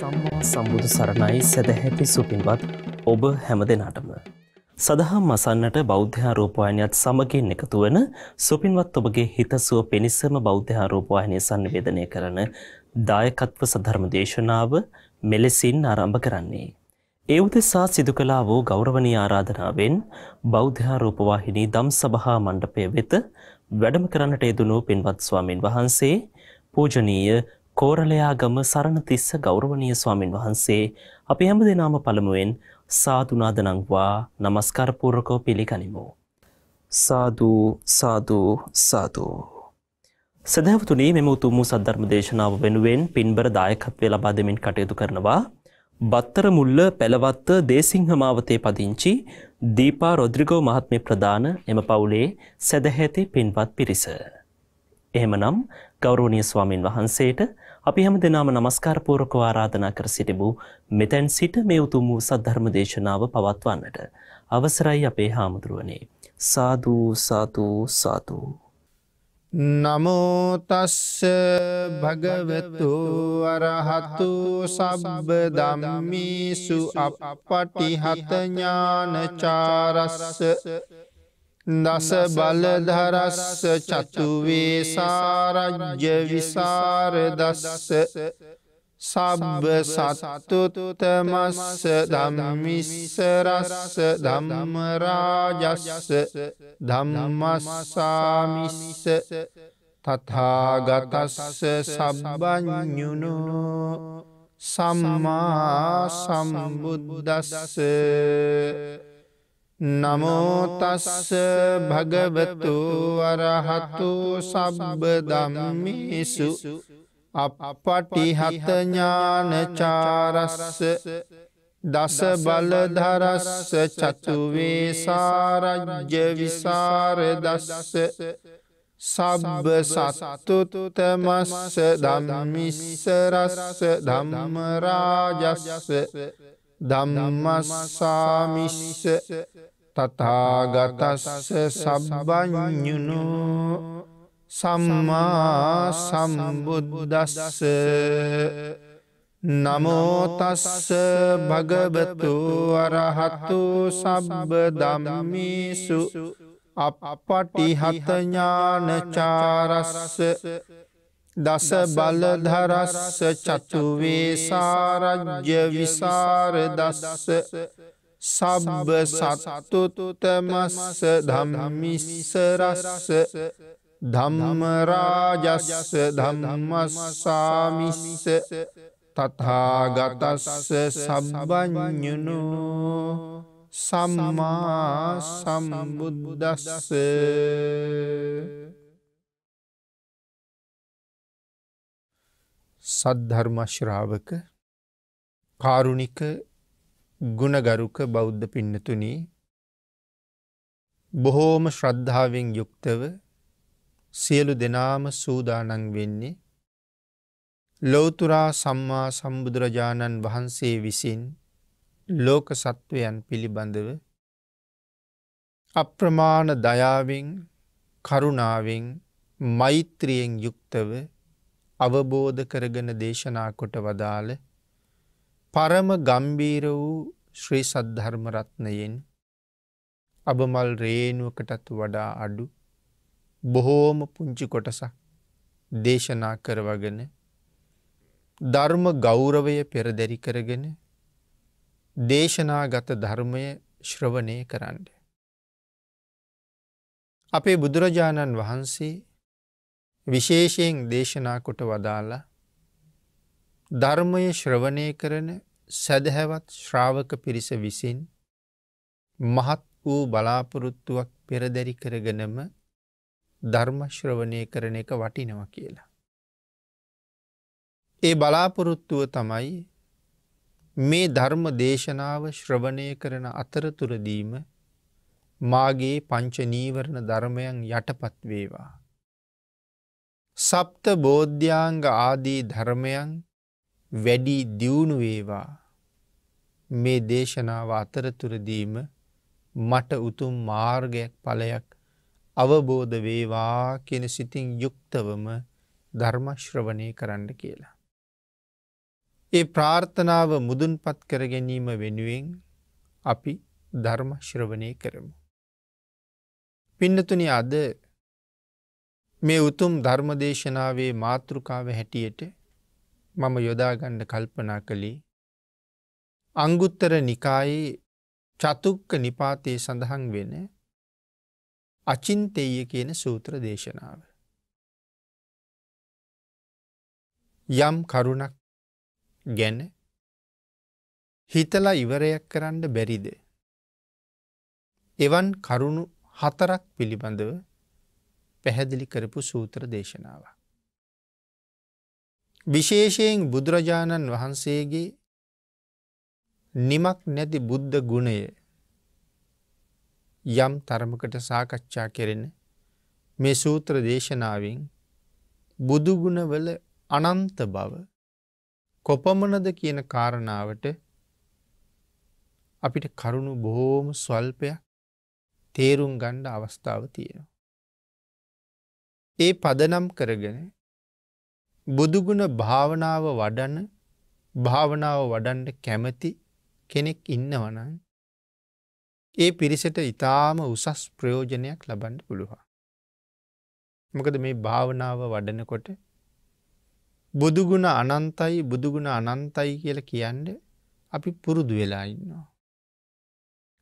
සම්මා සම්බුදු සරණයි සැදැහැති සුපින්වත් ඔබ හැම දෙනාටම. සදහම් මසන්නට බෞද්ධාරෝපවායනයත් සමගින් එකතු වන සුපින්වත් ඔබගේ හිතසුව පිණිස්සම බෞද්ධාරෝපවායනය සන්නිවේදනය කරන දායකත්ව සධර්ම දේශනාව මෙලෙසින් ආරම්භ කරන්නේ. ඒ උදෙසා සිදු කලා වූ ගෞරවනී ආරාධනාවෙන් බෞද්ධාරෝපවාහිනී දම් සභහා මණ්ඩපය වෙත වැඩම කරන්නට යෙදුණු පින්වත් ස්වාමින් වහන්සේ පූජනීය කෝරලයාගම සරණතිස්ස ගෞරවනීය ස්වාමින් වහන්සේ අපි හැම දෙනාම පළමුවෙන් සාදුනාද නංවා নমස්කාර පූර්වකව පිළිගනිමු. සාදු සාදු සාදු. සදහවතුනි මෙම උතුම් වූ සද්ධර්ම දේශනාව වෙනුවෙන් පින්බර දායකත්වය ලබා දෙමින් කටයුතු කරනවා බත්තර මුල්ල පැලවත්ත දේසිංහ මාවතේ පදිංචි දීපා රොද්‍රිගෝ මහත්මේ ප්‍රධාන එම පවුලේ සැදැහැති පින්වත් පිරිස. එහෙමනම් ගෞරවනීය ස්වාමින් වහන්සේට අපි හැම දෙනාම নমස්කාරපූර්වකව ආරාධනා කර සිටිමු මෙතෙන් සිට මේ උතුම් වූ සද්ධර්ම දේශනාව පවත්වන්නට අවසරයි අපේ හාමුදුරුවනේ සාදු සාදු සාදු නමෝ තස්ස භගවතු අරහතු සබ්බ ධම්මීසු අප්පටිහත ඥානචාරස්ස දස බලධරස්ස චතුවේ සාරජ්‍ය විසාරදස්ස සබ්බ සත්තුතුතමස්ස දම්මිස්සරස්ස ධම්මරාජස්ස ධම්මස්සාමිස්ස තතාගතස්ස සබබඥුණු සම්මා සම්බුද්දස්ස නමෝතස්ස භගවතු වරහතු සබ්බ දම්මිසු අපපටිහතඥානචාරස්ස දස බලධරස්ස චතුවේසාරජ්‍ය විසාරදස්ස සබ්බ සත්තුතුතමස්ස දම්මිස්සරස්ස ධම්මරාජස්ස දම්මස්සාමිස්ස තතාගතස්ස සබ්බඥුණු සම්මා සම්බුද්බුදස්ස නමෝතස්ස භගබතු අරහතු සබ්බ දම්මිසු අප පටිහතඥානචාරස්ස දස බලධරස්ස චතුවේ සාරජ්‍ය විසාර දස්ස සබ්බ සත්තුතුතමස්ස ධම්මිස්සරස්ස ධම්මරාජස්ස ධම්මස්සාමිස්ස තතාගතස්ස සම්බඥුණු සම්මා සම්බුද්දස්ස සද්ධර්මශ්‍රාවක කාරුණික ගුණගරුක බෞද්ධ පින්නතුනී බොහෝම ශ්‍රද්ධාවෙන් යුක්තව සියලු දෙනාම සූදානන් වෙන්නේ ලෝතුරා සම්මා සම්බුදුරජාණන් වහන්සේ විසින් ලෝක සත්වයන් පිළිබඳව අප්‍රමාණ දයාවෙන් කරුණාවෙන් මෛත්‍රියෙන් යුක්තව අවබෝධ කරගෙන දේශනා කොට වදාළ පරම ගම්බීර වූ ශ්‍රී සද්ධර්මරත්නයෙන් අබමල් රේනුවකටත් වඩා අඩු බොහෝම පුංචි කොටසක් දේශනා කරවගෙන ධර්ම ගෞරවය පෙරදැරි කරගෙන දේශනාගත ධර්මය ශ්‍රවණය කරන්න. අපේ බුදුරජාණන් වහන්සේ විශේෂයෙන් දේශනා කොට වදාලා ධර්මය ශ්‍රවණය කරන සැදහැවත් ශ්‍රාවක පිරිස විසින් මහත් වූ බලාපොරොත්තුවක් පෙරදැරි කරගෙනම ධර්මශ්‍රවණය කරන එක වටිනව කියලා. ඒ බලාපොරොත්තුව තමයි මේ ධර්ම දේශනාව ශ්‍රවණය කරන අතරතුරදීම මාගේ පංචනීවරණ ධර්මයන් යටපත් වේවා. සප්ත බෝධ්‍යාංග ආදී ධර්මයන් වැඩි දියුණු වේවා මේ දේශනාව අතරතුරදීම මට උතුම් මාර්ගයක් පලයක් අවබෝධ වේවා කෙන සිතින් යුක්තවම ධර්මශ්‍රවනය කරන්න කියලා. ඒ ප්‍රාර්ථනාව මුදුන්පත් කර ගැනීම වෙනුවෙන් අපි ධර්මශ්‍රවනය කරමු. පින්නතුනි අද මේ උතුම් ධර්මදේශනාවේ මාතෘකාව හැටියට මම යොදාගණ්ඩ කල්පනා කළේ. අංගුත්තර නිකායේ චතුක්ක නිපාතයේ සඳහන් වෙන අචින්තෙය කියන සූත්‍ර දේශනාව. යම් කරුණක් ගැන හිතලා ඉවරයක් කරන්න බැරිද. එවන් කරුණු හතරක් පිළිබඳව පැහැදිලි කරපු සූත්‍ර දේශනාව. විශේෂයෙන් බුදුරජාණන් වහන්සේගේ නිමක් නැති බුද්ධ ගුණය යම් තරමකට සාකච්ඡා කෙරෙන මේ සූත්‍ර දේශනාවෙන් බුදුගුණවල අනන්ත බව කොපමනද කියන කාරණාවට අපිට කරුණු බොහෝම ස්වල්පයක් තේරුම් ගණ්ඩ අවස්ථාව තියෙනවා. ඒ පදනම් කරගෙන බුදුගුණ භාවනාව වඩන්න භාවනාව වඩන්ඩ කැමති කෙනෙක් ඉන්නවනන් ඒ පිරිසට ඉතාම උසස් ප්‍රයෝජනයක් ලබන්න පුළුවන්. මොකද මේ භාවනාව වඩනකොට බුදුගුණ අනන්තයි බුදුගුණ අනන්තයි කියල කියන්න අපි පුරුදු වෙලා ඉන්නවා.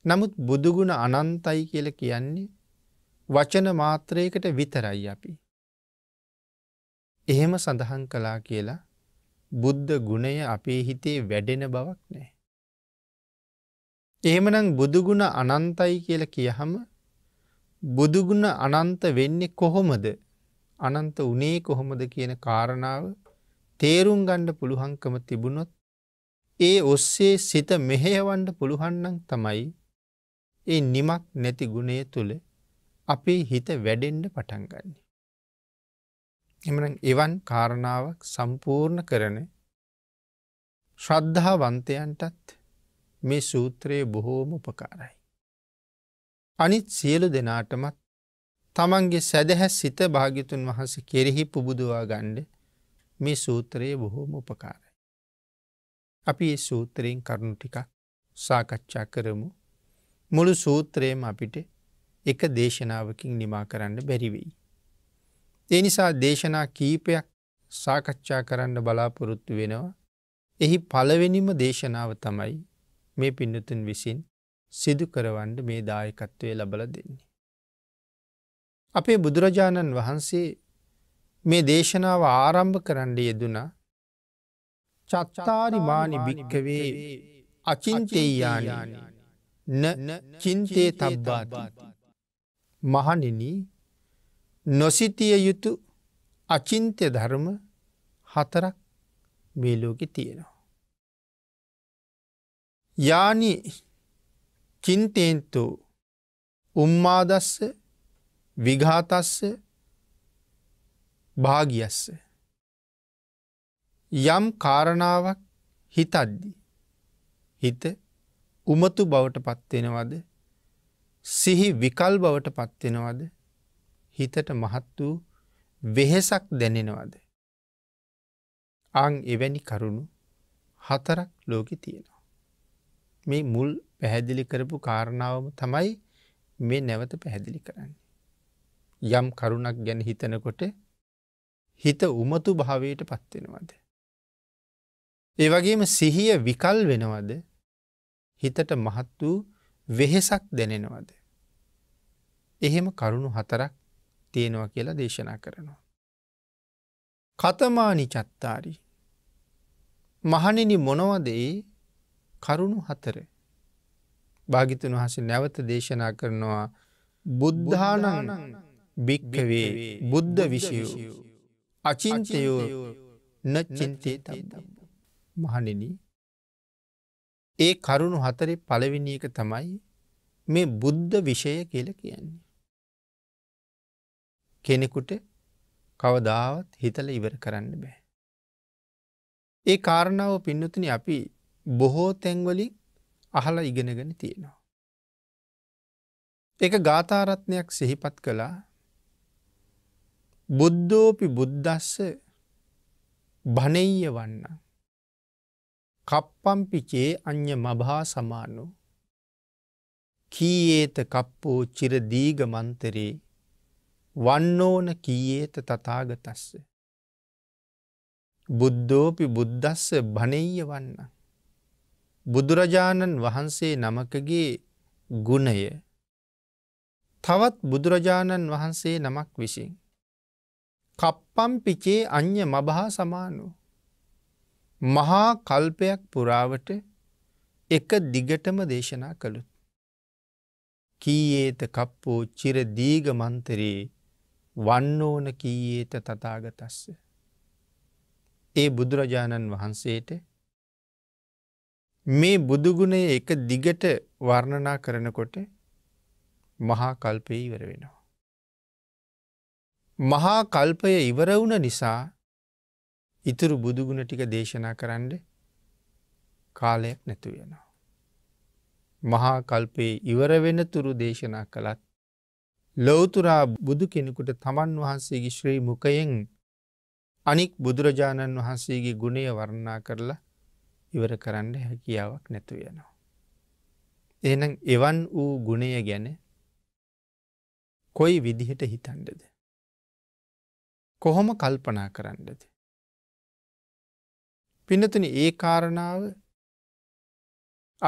නමුත් බුදුගුණ අනන්තයි කියල කියන්නේ වචන මාත්‍රයකට විතරයි අපි. එහෙම සඳහන් කලා කියලා බුද්ධ ගුණය අපේ හිතේ වැඩෙන බවක් නෑ. එහෙමනම් බුදුගුණ අනන්තයි කියල කියහම බුදුගුණ අනන්ත වෙන්නේ කොහොමද අනන්ත උනේ කොහොමද කියන කාරණාව තේරුම් ගණ්ඩ පුළුහංකම තිබුණොත් ඒ ඔස්සේ සිත මෙහෙයවන්ඩ පුළුහන්නන් තමයි ඒ නිමක් නැති ගුණය තුළ අපේ හිත වැඩෙන්ඩ පටන්ගන්නේ. එමන එවන් කාරණාවක් සම්පූර්ණ කරන ශ්‍රද්ධාවන්තයන්ටත් මේ සූත්‍රයේ බොහෝම උපකාරයි. අනිත් සියලු දෙනාටමත් තමන්ගේ සැදැහැ සිත භාගිතුන් වහස කෙරෙහි පුබුදවා ගණ්ඩ මේ සූත්‍රයේ බොහෝම උපකාරයි. අපි ඒ සූත්‍රයෙන් කරුණු ටිකක් සාකච්ඡා කරමු මුළු සූත්‍රයම අපිට එක දේශනාවකින් නිමා කරන්න බැරිවෙයි. ඒ නිසා දේශනා කීපයක් සාකච්ඡා කරන්න බලාපොරොත්තු වෙනවා. එහි පළවෙනිම දේශනාව තමයි මේ පින්නතුන් විසින් සිදු කරවන්ඩ මේ දායකත්වය ලබල දෙන්නේ. අපේ බුදුරජාණන් වහන්සේ මේ දේශනාව ආරම්භ කරන්න යෙදුනා චත්තාරිමානි භික්කවේ අචින්තෙයාන න චින්තේ තබ්බාති මහනිනී නොසිතිය යුතු අචින්ත්‍ය ධර්ම හතරක් මේලෝකෙ තියෙනවා. යානි චින්තේන්තු උම්මාදස්ස විඝාතස්ස භාගියස්ස. යම් කාරණාවක් හිතද්දි හිත උමතු බවට පත්වෙනවද සිහි විකල් බවට පත්වෙනවද හිතට මහත් වූ වෙහෙසක් දැනෙනවද. අං එවැනි කරුණු හතරක් ලෝකෙ තියෙනවා. මේ මුල් පැහැදිලි කරපු කාරණාවම තමයි මේ නැවත පැහැදිලි කරන්නේ. යම් කරුණක් ගැන හිතනකොට හිත උමතු භාවයට පත්වෙනවද. ඒ වගේම සිහිය විකල් වෙනවද හිතට මහත් වූ වෙහෙසක් දැනෙනවද. එහෙම කරුණු හතරක් තියෙනවා කියලා දේශනා කරනවා. කතමානි චත්තාරි මහනිනි මොනවදේ කරුණු හතර භාගිතුන් වහස නැවත දේශනා කරනවා බුද්ධානං භික්කවේ බුද්ධ විෂයෝ අචින්තයෝ නචින්තේ තම් මහනිනි ඒ කරුණු හතරේ පළවිනි එක තමයි මේ බුද්ධ විෂය කියල කියන්නේ. කෙනෙකුට කවදාවත් හිතල ඉවර කරන්න බෑ. ඒ කාරණාව පින්නතුන අපි බොහෝ තැන්වලින් අහලා ඉගෙනගෙන තියෙනවා. එක ගාථාරත්නයක් සිහිපත් කළා බුද්ධෝපි බුද්ධස්ස භනෙය වන්න. කප්පම්පිචේ අ්‍ය මභා සමානු කීඒත කප්පෝ චිරදීග මන්තරේ වන්නෝන කීයේත තතාගතස්ස. බුද්ධෝපි බුද්ධස්ස භනෙය වන්න. බුදුරජාණන් වහන්සේ නමකගේ ගුණය තවත් බුදුරජාණන් වහන්සේ නමක් විසින්. කප්පම්පිචේ අ්‍ය මබහා සමානු. මහා කල්පයක් පුරාවට එක දිගටම දේශනා කළුත්. කීයේත කප්පෝ චිර දීග මන්තරයේ වන්න ඕන කීයේත තතාගතස්ස. ඒ බුදුරජාණන් වහන්සේට මේ බුදුගුණය එක දිගට වර්ණනා කරනකොට මහා කල්පය ඉවර වෙනවා. මහා කල්පය ඉවර වුණ නිසා ඉතුරු බුදුගුණ ටික දේශනා කරන්න කාලයක් නැතුවෙනවා. මහා කල්පයේ ඉවර වෙන තුරු දේශනා කළත් ලොවතුරා බුදු කෙනෙකුට තමන් වහන්සේගේ ශ්‍රී මුකයෙන් අනික් බුදුරජාණන් වහන්සේගේ ගුණය වරණා කරලා ඉවර කරන්න හැකියාවක් නැතු වෙනවා. එනම් එවන් වූ ගුණය ගැන කොයි විදිහට හිතන්ඩද. කොහොම කල්පනා කරන්නද. පිනතුන ඒ කාරණාව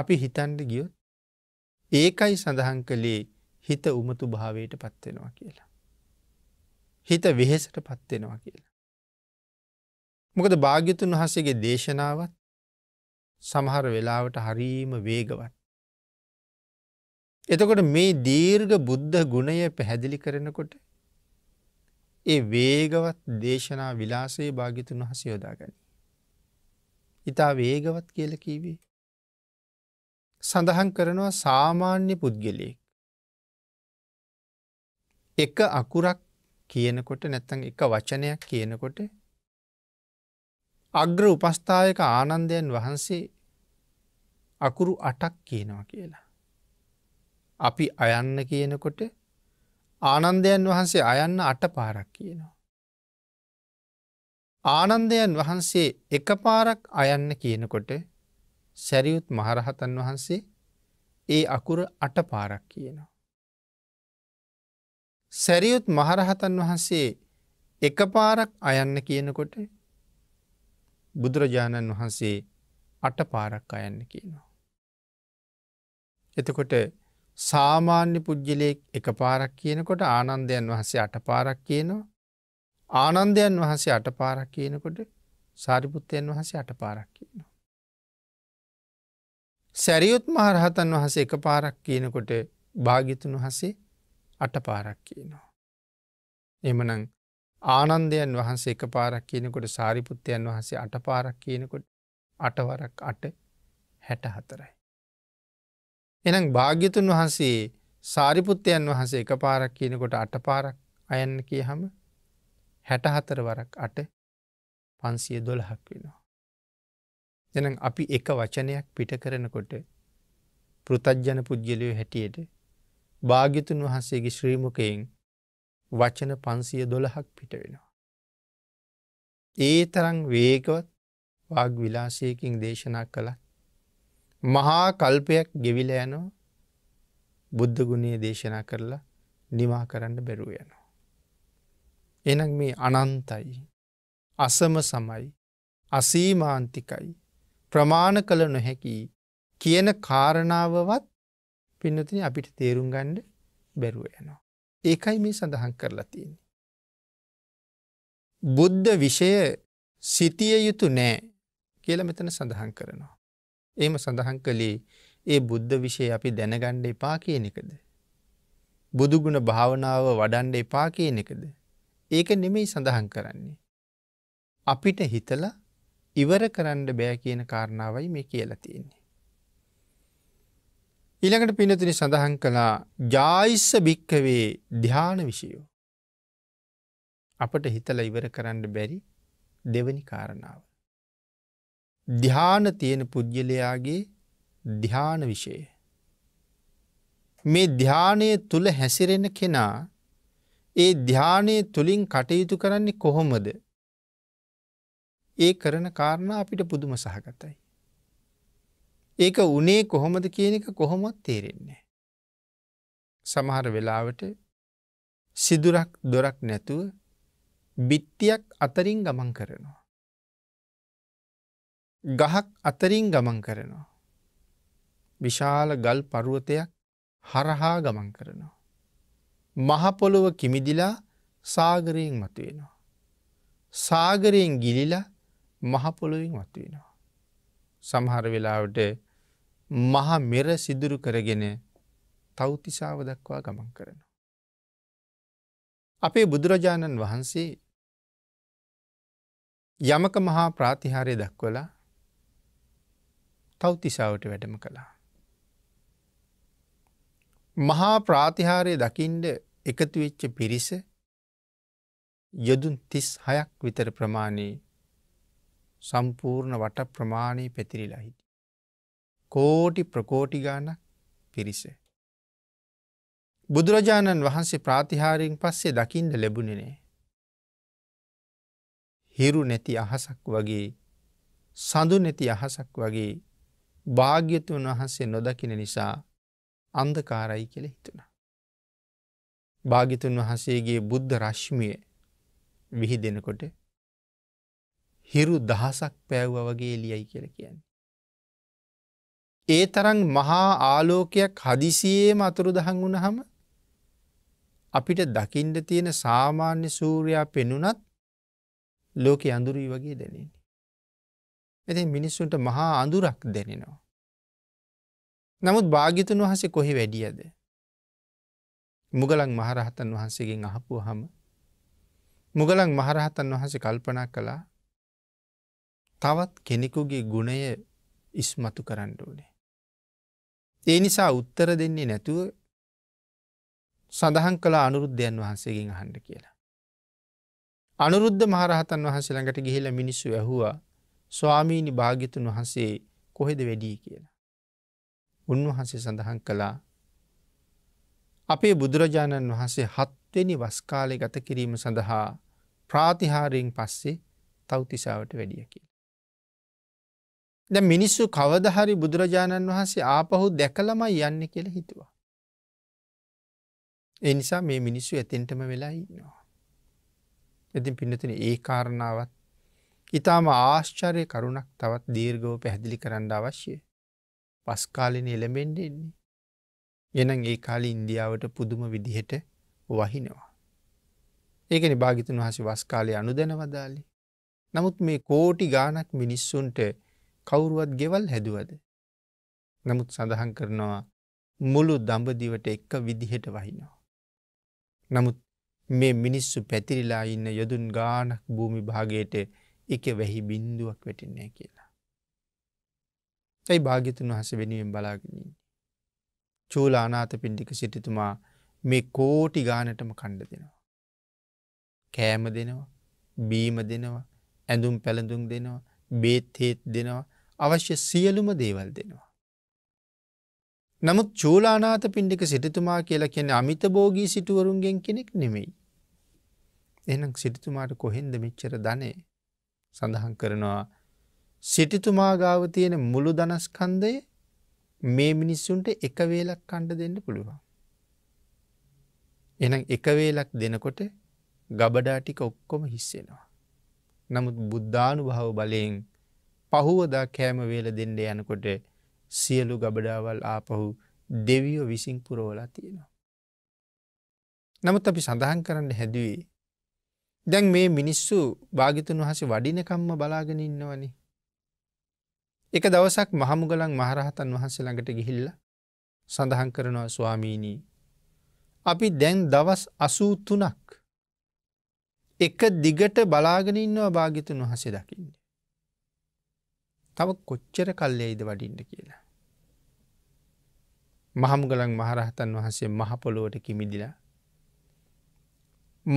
අපි හිතන්ඩ ගියොත් ඒකයි සඳහන් කළේ හිත උමතු භාවයට පත්වෙනවා කියලා. හිත වෙහෙසට පත්වෙනවා කියලා. මොකද භාග්‍යතුන් වහසගේ දේශනාවත් සමහර වෙලාවට හරීම වේගවත්. එතකොට මේ දීර්ග බුද්ධ ගුණය පැහැදිලි කරනකොට ඒ වේගවත් දේශනා විලාසේ භාගිතුන් වහස යොදා ගනී. ඉතා වේගවත් කියල කීවේ. සඳහන් කරනවා සාමාන්‍ය පුද්ගලයෙක්. එක අකුරක් කියනකොට නැත්තං එක වචනයක් කියනකොට අග්‍ර උපස්ථායක ආනන්දයන් වහන්සේ අකුරු අටක් කියනවා කියලා. අපි අයන්න කියනකොට ආනන්දයන් වහන්සේ අයන්න අට පාරක් කියනවා. ආනන්දයන් වහන්සේ එක පාරක් අයන්න කියනකොට සැරියුත් මහරහතන් වහන්සේ ඒ අකුර අට පාරක් කියනවා. සැරියුත් මහරහතන් වහන්සේ එකපාරක් අයන්න කියනකොට බුදුරජාණන් වහන්සේ අට පාරක් අයන්න කියනවා. එතකොට සාමාන්‍ය පුද්ගලයෙක් එක පාරක් කියනකොට ආනන්දයන් වහන්සේ අට පාරක් කියනවා. ආනන්දයන් වහන්සේ අට පාරක් කියනකොට සාරිපුත්තයන් වහන්සේ අට පාරක් කියනවා. සැරියුත් මහරහතන් වහසේ එක පාරක් කියනකොට භාගිතුන් වහසේ අට පාරක් කියනවා. එමනං ආනන්දයන් වහන්සේ එක පාරක් කියනකොට සාරිපුත්තයන් වහන්සේ අට පාරක් කියනකොට අටවරක් අට හැට හතරයි. එනම් භාග්‍යතුන් වහන්සේ සාරිපුත්තයන් වහන්සේ එක පාරක් කියනකොට අට පාරක් අයන්න කිය හම හැටහතර වරක් අට පන්සිය දොළහක් වෙනවා. දෙනම් අපි එක වචනයක් පිට කරනකොට පෘතජ්ජන පුද්ගලයෝ හැටියට භාගිතුන් වහන්සේගේ ශ්‍රීමකයෙන් වචන පන්සිය දොළහක් පිට වෙනවා. ඒ තරං වේකවත් වාග් විලාසයකින් දේශනා කළත්. මහා කල්පයක් ගෙවිල යනෝ බුද්ධගුණයේ දේශනා කරලා නිවා කරන්න බැරුව යනවා. එනම් මේ අනන්තයි අසම සමයි අසීමාන්තිකයි ප්‍රමාණ කළ නොහැකි කියන කාරණාවවත් පින්නතින අපිට තේරුම් ගණ්ඩ බැරුව යනවා. ඒකයි මේ සඳහන් කරලා තියෙන්නේ. බුද්ධ විෂය සිතිය යුතු නෑ කියල මෙතන සඳහන් කරනවා. ඒම සඳහන් කළේ ඒ බුද්ධ විෂය අපි දැනගණ්ඩ එපා කියන එකද. බුදුගුණ භාවනාව වඩන්ඩ එපා කියන එකද. ඒක නෙමෙයි සඳහන් කරන්නේ. අපිට හිතලා ඉවර කරන්න බෑ කියන කාරණාවයි මේ කියලා තියෙන්නේ. ඊළඟට පිනතිනි සඳහන් කළා ජායිස්ස භික්කවේ ධ්‍යාන විෂයෝ. අපට හිතල ඉවර කරන්න බැරි දෙවනි කාරණාව. ධ්‍යාන තියෙන පුද්ගලයාගේ ධ්‍යාන විෂය. මේ ධ්‍යානය තුළ හැසිරෙන කෙනා ඒ ධ්‍යානය තුළින් කටයුතු කරන්නේ කොහොමද. ඒ කරන කාරණ අපිට පුදුම සහගතයි. ඒක උනේ කොහොමද කියන එක කොහොමොත් තේරෙන්නේ. සමහර වෙලාවට සිදුරක් දොරක් නැතුව බිත්තියක් අතරින් ගමන් කරනවා. ගහක් අතරින් ගමන් කරනවා. විශාල ගල් පරුවතයක් හරහා ගමන් කරනවා. මහපොළොව කිමිදිලා සාගරයෙන් මතුවෙනවා. සාගරයෙන් ගිලිලා මහපොළොවින් මතුවෙනවා. සමහර වෙලාවට මහ මෙර සිදුරු කරගෙන තෞතිසාව දක්වා ගමන් කරනවා. අපේ බුදුරජාණන් වහන්සේ යමක මහා ප්‍රාතිහාරය දක්වලා තෞතිසාවට වැඩම කළා. මහා ප්‍රාතිහාරය දකිින්ඩ එකතුවෙච්ච පිරිස යොදුන් තිස් හයක් විතර ප්‍රමාණයේ සම්පූර්ණ වට ප්‍රමාණය පැතිරිලා හිට. කෝටි ප්‍රකෝටි ගානක් පිරිස. බුදුරජාණන් වහන්සේ ප්‍රාතිහාරයෙන් පස්සේ දකිින්ට ලැබුණනේ. හිරු නැති අහසක් වගේ සඳු නැති අහසක් වගේ භාග්‍යතුන් වහන්සේ නොදකින නිසා අන්දකාරයි කෙළ හිතුණ. භාගිතුන් වහන්සේගේ බුද්ධ රශ්මිය විහි දෙනකොට හිරු දහසක් පැව්ව වගේ එලියයි කියල කියන්න. ඒ තරන් මහා ආලෝකයක් හදිසියේම අතුරු දහන් වුණහම අපිට දකිින්ට තියෙන සාමාන්‍ය සූරයා පෙනුනත් ලෝක අඳුරී වගේ දැනෙන්නේ. ඇති මිනිස්සුන්ට මහා අඳුරක් දැනෙනවා. නමුත් භාගිතුන් වහසේ කොහි වැඩියද. මුගලන් මහරහතන් වහන්සේගෙන් අහපු හම මුගලන් මහරහතන් වහන්සේ කල්පනා කළා තවත් කෙනෙකුගේ ගුණය ඉස්මතු කරන්න ඕනේ. ඒ නිසා උත්තර දෙන්නේ නැතුව සඳහන් කළ අනුරුද්ධයන් වහන්සේගෙන් අහන්ඩ කියලා. අනුරුද්ධ මහරහතන් වහන්සේ ළඟට ගිහිල මිනිස්සු ඇහුවා ස්වාමීණි භාගිතුන් වහන්සේ කොහෙද වැඩී කියලා. උන්වහන්සේ සඳහන් කළා අපේ බුදුරජාණන් වහන්සේ හත්වෙනි වස්කාලය ගත කිරීම සඳහා ප්‍රාතිහාරයෙන් පස්සේ තවතිසාාවට වැඩිය කියලා. ද මිනිස්සු කවදහරි බුදුරජාණන් වහන්සේ ආපහු දැකළමයි යන්න කියල හිතුවා. එනිසා මේ මිනිස්සු ඇතෙන්ටම වෙලා ඉන්නවා. ඇතින් පිනතින ඒ කාරණාවත් ඉතාම ආශ්චරය කරුණක් තවත් දීර්ගව පැහැදිලි කරන්න අවශ්‍යය. පස්කාලින එළමෙන්ඩ එන්නේ. එනම් ඒ කාලි ඉන්දියාවට පුදුම විදිහට වහිනවා. ඒකනි භාගිතන් වහස වස්කාලය අනුදැනවදාලි. නමුත් මේ කෝටි ගානක් මිනිස්සුන්ට කවුරුවත් ගෙවල් හැදුවද. නමුත් සඳහන් කරනවා මුළු දඹදිවට එක්ක විදිහට වහිනවා. නමුත් මේ මිනිස්සු පැතිරිලා ඉන්න යොදුන් ගානක් භූමි භාගයට එක වැහි බින්දුවක් වෙටින්නේ කියලා. ඇයි භාගිතුන් වහස වෙනුවෙන් බලාගෙනන්නේ. චූල අනාත පින්ඩික සිටිතුමා මේ කෝටි ගානටම කණ්ඩ දෙනවා. කෑම දෙනවා බීම දෙනවා ඇඳුම් පැළඳුම් දෙනවා බේත්හේත් දෙනවා අවශ්‍ය සියලුම දේවල් දෙනවා. නමුත් චූලානාත පින්ඩික සිටතුමා කියලා කියෙන අමිත බෝගී සිටුවරුන්ගෙන් කෙනෙක් නෙමෙයි. එනම් සිටිතුමාට කොහෙන්ද මිච්චර ධනේ සඳහන් කරනවා සිටිතුමාගාව තියෙන මුළු දනස්කන්දය මේ මිනිස්සුන්ට එක වේලක් කණ්ඩ දෙන්න පුළුවන්. එනම් එක වේලක් දෙනකොට ගබඩා ටික ඔක්කොම හිස්සෙනවා. නමුත් බුද්ධානු භාව බලයෙන් පහුවදා කෑම වේල දෙන්න යනකොට සියලු ගබඩාවල් ආපහු දෙවියෝ විසින් පුරෝලා තියෙනවා. නමුත් අපි සඳහන් කරන්න හැදුවේ. දැන් මේ මිනිස්සු භාගිතුන් වහස වඩිනකම්ම බලාගෙන ඉන්නවනි. එක දවසක් මහමුගලන් මහරහතන් වහන්සේ ළඟට ගිහිල්ල සඳහන් කරනවා ස්වාමීණී. අපි දැන් දවස් අසූතුනක් එක දිගට බලාගෙන ඉන්නවා භාගිතුන් වහසේ දකින්නේ. තව කොච්චර කල්ලෙයිද වඩින්ට කියලා. මහමුගලන් මහරහතන් වහන්සේ මහපොලොවට කිමිදිලා.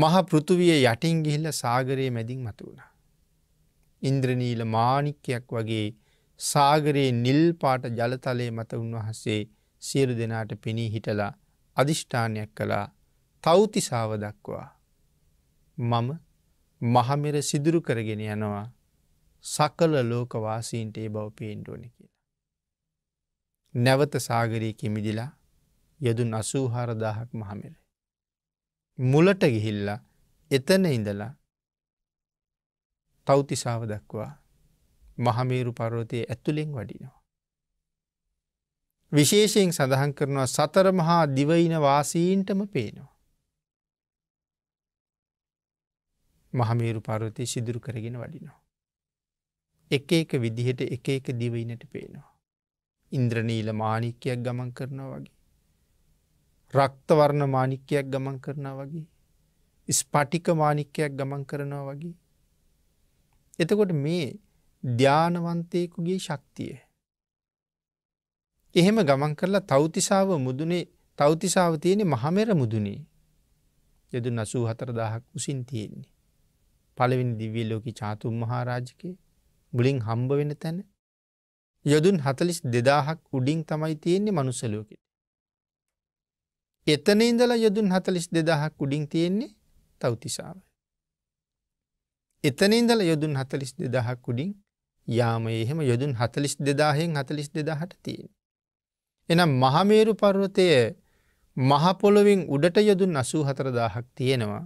මහ පෘතුවිය යටින් ගිහිල්ල සාගරයේ මැදින් මතුවුණ. ඉන්ද්‍රනීල මානික්‍යයක් වගේ සාගරයේ නිල් පාට ජලතලයේ මත උන්වහන්සේ සියලු දෙනාට පෙනී හිටලා අධිෂ්ඨානයක් කළා තෞතිසාව දක්වා. මම මහමෙර සිදුරු කරගෙන යනවා සකල ලෝකවාසීන්ට ඒ බව පේෙන්ඩුවන කියලා. නැවත සාගරය කිමිදිලා යදුන් අසූහාරදාහක් මහමෙර. මුලට ගිහිල්ලා එතන ඉඳලා තෞතිසාව දක්වා මහමේරු පරෝතය ඇතුළෙෙන් වඩිනවා. විශේෂයෙන් සඳහන් කරනවා සතර මහා දිවයින වාසීන්ටම පේනවා. මහමේරු පරවතය සිදුරු කරගෙන වඩිනවා. එක එක විදිහට එක එක දිවයිනට පේනවා. ඉන්ද්‍රනීල මානික්‍යයක් ගමන් කරනවා වගේ. රක්තවර්ණ මානික්‍යයක් ගමන් කරනා වගේ. ස්පටික මානික්‍යයක් ගමන් කරනවා වගේ. එතකොට මේ ධ්‍යානවන්තයකුගේ ශක්තිය. එහෙම ගමන් කරලා තෞතිසාව මුදුනේ තෞතිසාව තියෙනෙ මහමෙර මුදුනේ යදු නසූ හතරදාහක් උසින් තියෙන්නේ. පළවෙනි දිවිල්ලෝකි චාතුම් මහාරාජිකේ මුලින් හම්බ වෙන තැන යොදුන් හතලිස් දෙදාහක් උඩින් තමයි තියෙන්නේ මනුස්සලෝකට. එතන ඉඳලා යොදුන් හතලිස් දෙදාහක් උඩින් තියෙන්නේ තවතිසාව. එතන ඉඳල යොදුන් හතලිස් දෙදහක් උඩින් යාම එහෙම යොදුන් හතලිස් දෙදාහෙන් හතලිස් දෙදාහට තියෙන. එනම් මහමේරු පර්වතය මහපොළොවින් උඩට යොදුන් අසූ හතරදාහක් තියෙනවා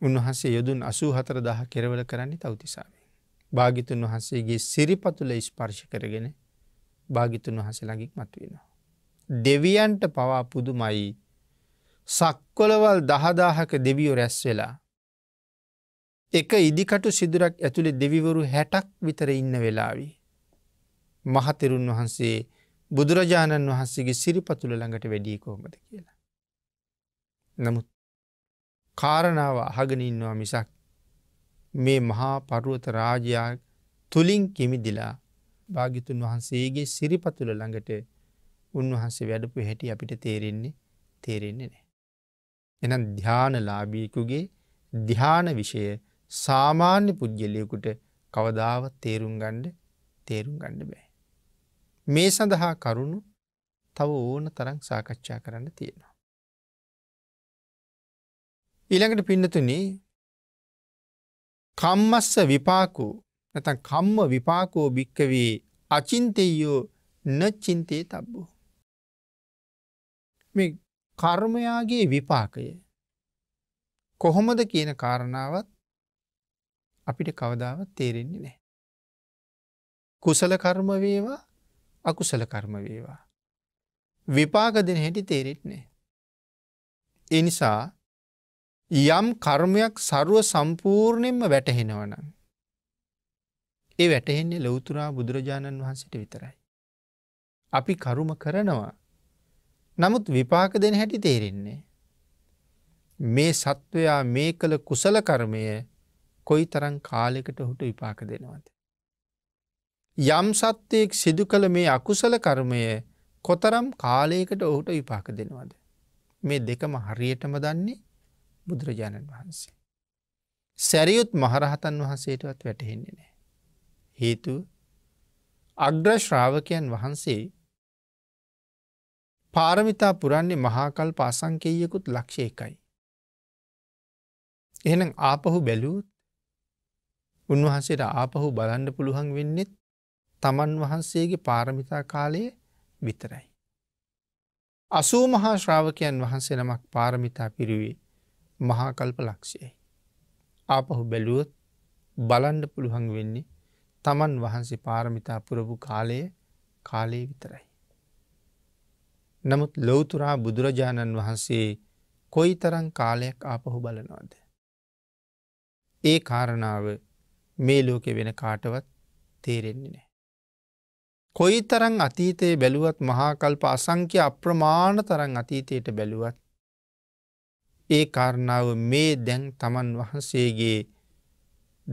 උන්වහන්සේ යොදුන් අසූ හතර දහ කෙරවල කරන්නේ තවතිසාාවෙන්. භාගිතුන් වහන්සේගේ සිරිපතුල ස්පර්ශ කරගෙන භාගිතුන් වහස ලඟික් මත්වෙනවා. දෙවියන්ට පවා පුදුමයි සක්කොලවල් දහදාහක දෙවියෝ රැස් වෙලා. එක ඉදිකටු සිදුරක් ඇතුළේ දෙවිවරු හැටක් විතර ඉන්න වෙලාවී. මහතෙරුන් වහන්සේ බුදුරජාණන් වහන්සේගේ සිරිපතුළ ළඟට වැඩී කොහොමද කියලා. නමුත් කාරණාව අහගෙන ඉන්නවා මිසක් මේ මහා පරුවත රාජයා තුලින් කිමිදිලා භාගිතුන් වහන්සේගේ සිරිපතුල ළඟට උන්වහන්සේ වැඩපු හැටි අපිට තේරෙන්නේ තේරෙන්නේ නෑ. එනම් ධ්‍යානලාබීකුගේ දිහාන විෂය සාමාන්‍ය පුද්ගලයකුට කවදාවත් තේරුම් ගණ්ඩ තේරුම් ගණ්ඩ බෑ. මේ සඳහා කරුණු තව ඕන තරං සාකච්ඡා කරන්න තියෙනවා. ඊළඟට පින්නතුනි කම්මස්ස විපාකෝ නැතන් කම්ම විපාකෝ භික්කවේ අචින්තයෝ නච්චින්තය තබ්බෝ. මේ කර්මයාගේ විපාකය කොහොමද කියන කාරණාවත් අපිට කවදාවත් තේරෙන්නේ නෑ. කුසල කර්ම වේවා අකුසල කර්ම වේවා. විපාක දෙන හැටි තේරෙත් නෑ. එනිසා යම් කර්මයක් සරුව සම්පූර්ණයෙන්ම වැටහෙනවනම්. ඒ වැටහෙන්නේ ලොවතුරා බුදුරජාණන් වහන්සට විතරයි. අපි කරුම කරනවා. නමුත් විපාක දෙන හැටි තේරෙන්නේ. මේ සත්වයා මේ කළ කුසල කර්මය කොයි තරං කාලෙකට හුට විපාක දෙනවද. යම් සත්වයෙක් සිදු කළ මේ අකුසල කර්මය කොතරම් කාලයකට ඔහුට විපාක දෙනවද. මේ දෙකම හරියටම දන්නේ බුදුරජාණන් වහන්සේ. සැරියුත් මහරහතන් වහන්සේටවත් වැටහෙන්නේ නෑ. හේතු අග්‍ර ශ්‍රාවකයන් වහන්සේ පාරමිතා පුරන්නේ මහාකල් පාසංකේයකුත් ලක්ෂ එකයි. එහෙනම් ආපහු බැලූත් උන්වහන්සේට ආපහු බලන්න පුළුවන් වෙන්නෙත් තමන් වහන්සේගේ පාරමිතා කාලයේ විතරයි. අසූ මහා ශ්‍රාවකයන් වහන්සේ නමක් පාරමිතා පිරුවේ මහාකල්ප ලක්ෂයයි. ආපහු බැලුවොත් බලන්ඩ පුළුහන් වෙන්නේ තමන් වහන්සේ පාරමිතා පුරපු කාලය කාලය විතරයි. නමුත් ලොවතුරා බුදුරජාණන් වහන්සේ කොයි තරං කාලයක් ආපහු බලනවාද. ඒ කාරණාව මේ ලෝකෙ වෙන කාටවත් තේරෙන්නේ නෑ. කොයි තරං අතීතයේ බැලුවත් මහාකල්ප අසංක්‍ය අප්‍රමාණ තරං අතීතයට බැලුවත් ඒ කාරණාව මේ දැන් තමන් වහන්සේගේ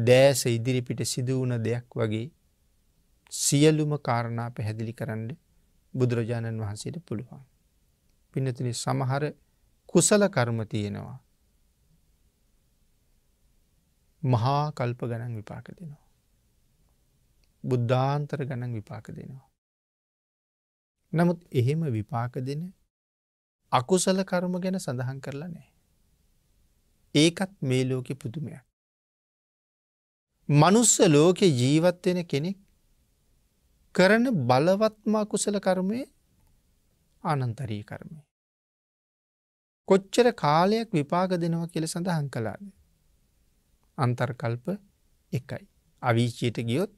දෑස ඉදිරිපිට සිදුවුණ දෙයක් වගේ සියලුම කාරණා පැහැදිලි කරන්න බුදුරජාණන් වහන්සේට පුළුවන්. පිනතින සමහර කුසල කර්ම තියෙනවා. මහා කල්ප ගණන් විපාක දෙනවා. බුද්ධාන්තර ගණන් විපාක දෙනවා. නමුත් එහෙම විපාක දෙන අකුසල කර්ම ගැන සඳහන් කරලා නෑ. ඒකත් මේ ලෝකෙ පුදුමයක්. මනුස්ස ලෝකෙ ජීවත්වෙන කෙනෙක් කරන බලවත්මා කුසල කර්මය අනන්තරී කර්මය. කොච්චර කාලයක් විපාග දෙනව කියල සඳහන් කලාද. අන්තර්කල්ප එකයි. අවීචයට ගියොත්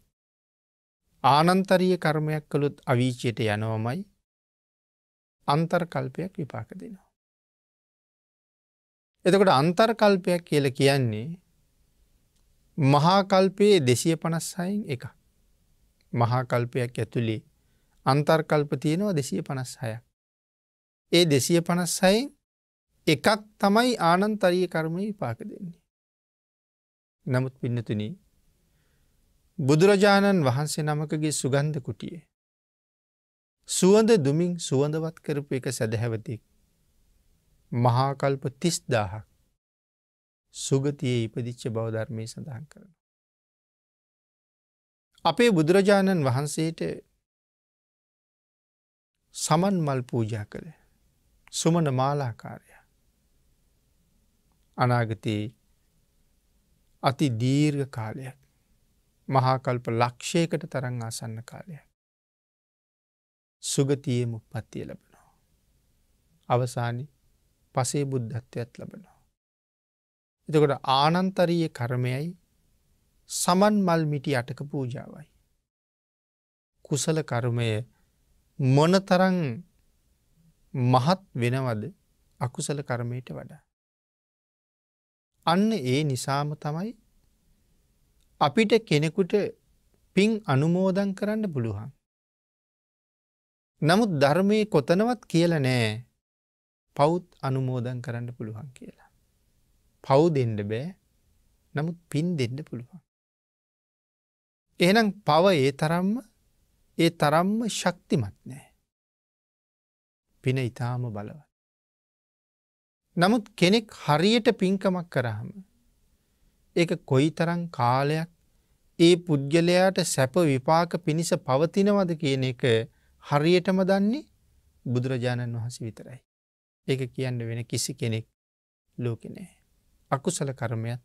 ආනන්තරීය කර්මයක් කළුත් අවීචයට යනවමයි අන්තර්කල්පයක් විපාක දෙනවා. එතකොට අන්තර්කල්පයක් කියල කියන්නේ මහාකල්පයේ දෙසිය පනස්සයින් එක. මහාකල්පයක් ඇතුළේ අන්තර්කල්ප තියෙනවා දෙසිය පනස් හය. ඒ දෙසිය පනස්සයින් එකක් තමයි ආනන්තරිය කර්මය පාක දෙන්නේ. නමුත් පින්නතුනී බුදුරජාණන් වහන්සේ නමකගේ සුගන්ධ කුටියේ. සුවඳ දුමින් සුවඳවත් කරපු එක සැදැහැවතෙක් මහාකල්ප තිස්දාහක් සුගතියේ ඉපදිච්ච බවධර්මය සඳහන් කරන. අපේ බුදුරජාණන් වහන්සේට සමන් මල් පූජා කළ සුමන මාලාකාරය අනාගතයේ අති දීර්ඝ කාලයක් මහාකල්ප ලක්ෂයකට තරං ආසන්න කාලයක් සුගතියම උපත්තිය ලබනවා. අවසානි පසේ බුද්ධත්වයක් ලබනවා. එතකොට ආනන්තරයේ කර්මයයි සමන් මල් මිටි අටක පූජාවයි. කුසල කර්මය මොනතරං මහත් වෙනවද අකුසල කර්මයට වඩා. අන්න ඒ නිසාම තමයි අපිට කෙනෙකුට පින් අනුමෝදන් කරන්න පුළුවන්. නමුත් ධර්මයේ කොතනවත් කියල නෑ පෞද් අනුමෝදන් කරන්න පුළුවන් කියලා. පව් දෙෙන්ඩ බෑ නමුත් පින් දෙන්න පුළුවන්. එහනම් පව ඒ තරම්ම ඒ තරම්ම ශක්තිමත් නෑ. පින ඉතාම බලවත්. නමුත් කෙනෙක් හරියට පින්කමක් කරහම. ඒ කොයි තරං කාලයක් ඒ පුද්ගලයාට සැප විපාක පිණිස පවතිනවද කියන එක හරියටම දන්නේ බුදුරජාණන් වහස විතරයි. ඒක කියන්න වෙන කිසි කෙනෙක් ලෝකනෑ. අකුසල කර්මයත්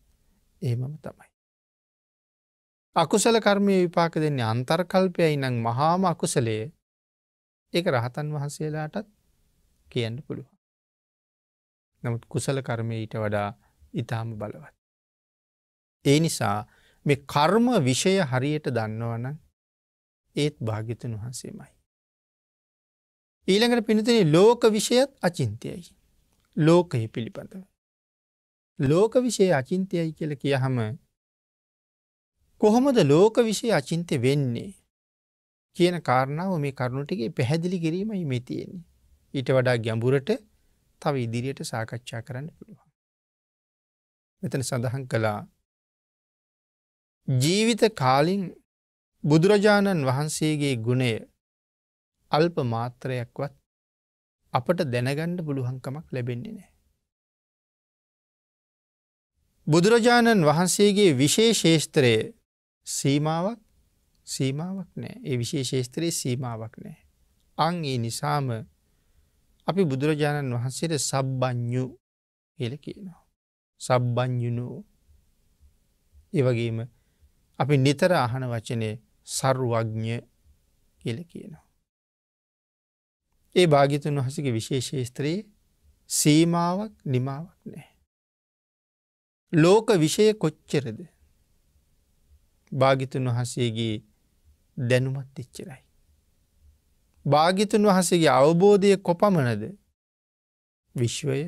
එහෙමම තමයි. අකුසල කර්මය විපාක දෙන්නේ අන්තර්කල්පයයි නං මහාම අකුසලයේ ඒක රහතන් වහන්සේලාටත් කියන්න පුළුවන්. නමුත් කුසල කර්මය ඊට වඩා ඉතාම බලවත්. ඒ නිසා මේ කර්ම විෂය හරියට දන්නවන ඒත් භාගිතන් වහන්සේමයි. ඊළඟට පිනතින ලෝක විෂයත් අචින්තයයි. ලෝකයේ පිළිබඳව. ලෝක විෂය අචින්තයයි කියල කියහම කොහොමද ලෝක විෂය අචින්තය වෙන්නේ කියන කාරණාව මේ කරුණුටගේ පැහැදිලි කිරීමයි මේ තියෙන්නේ. ඊට වඩා ගැඹුරට තව ඉදිරියට සාකච්ඡා කරන්න පුළුවන්. මෙතන සඳහන් කළා ජීවිත කාලින් බුදුරජාණන් වහන්සේගේ ගුණය අල්ප මාත්‍රයක්වත් අපට දැනගණ්ඩ පුළුවන්කමක් ලැබෙන්නේ නෑ. බුදුරජාණන් වහන්සේගේ විශේෂේෂත්‍රයේ සීමාවක් සීමාවක් නෑ ඒ විශේෂේෂත්‍රයේ සීමාවක් නෑ. අං ඒ නිසාම අපි බුදුරජාණන් වහන්සේට සබ්බඥු කියල කියනවා. සබ්බඥුණු ඒවගේම අපි නිතර අහන වචනය සරුවඥ කියල කියනවා. ඒ භාගිතුන් වහසගේ විශේෂේස්ත්‍රයේ සීමාවක් නිමාවක් නෑ. ලෝක විෂය කොච්චරද භාගිතුන් වහසේගේ දැනුමත් එච්චරයි. භාගිතුන් වහසගේ අවබෝධය කොපමණද විශ්වය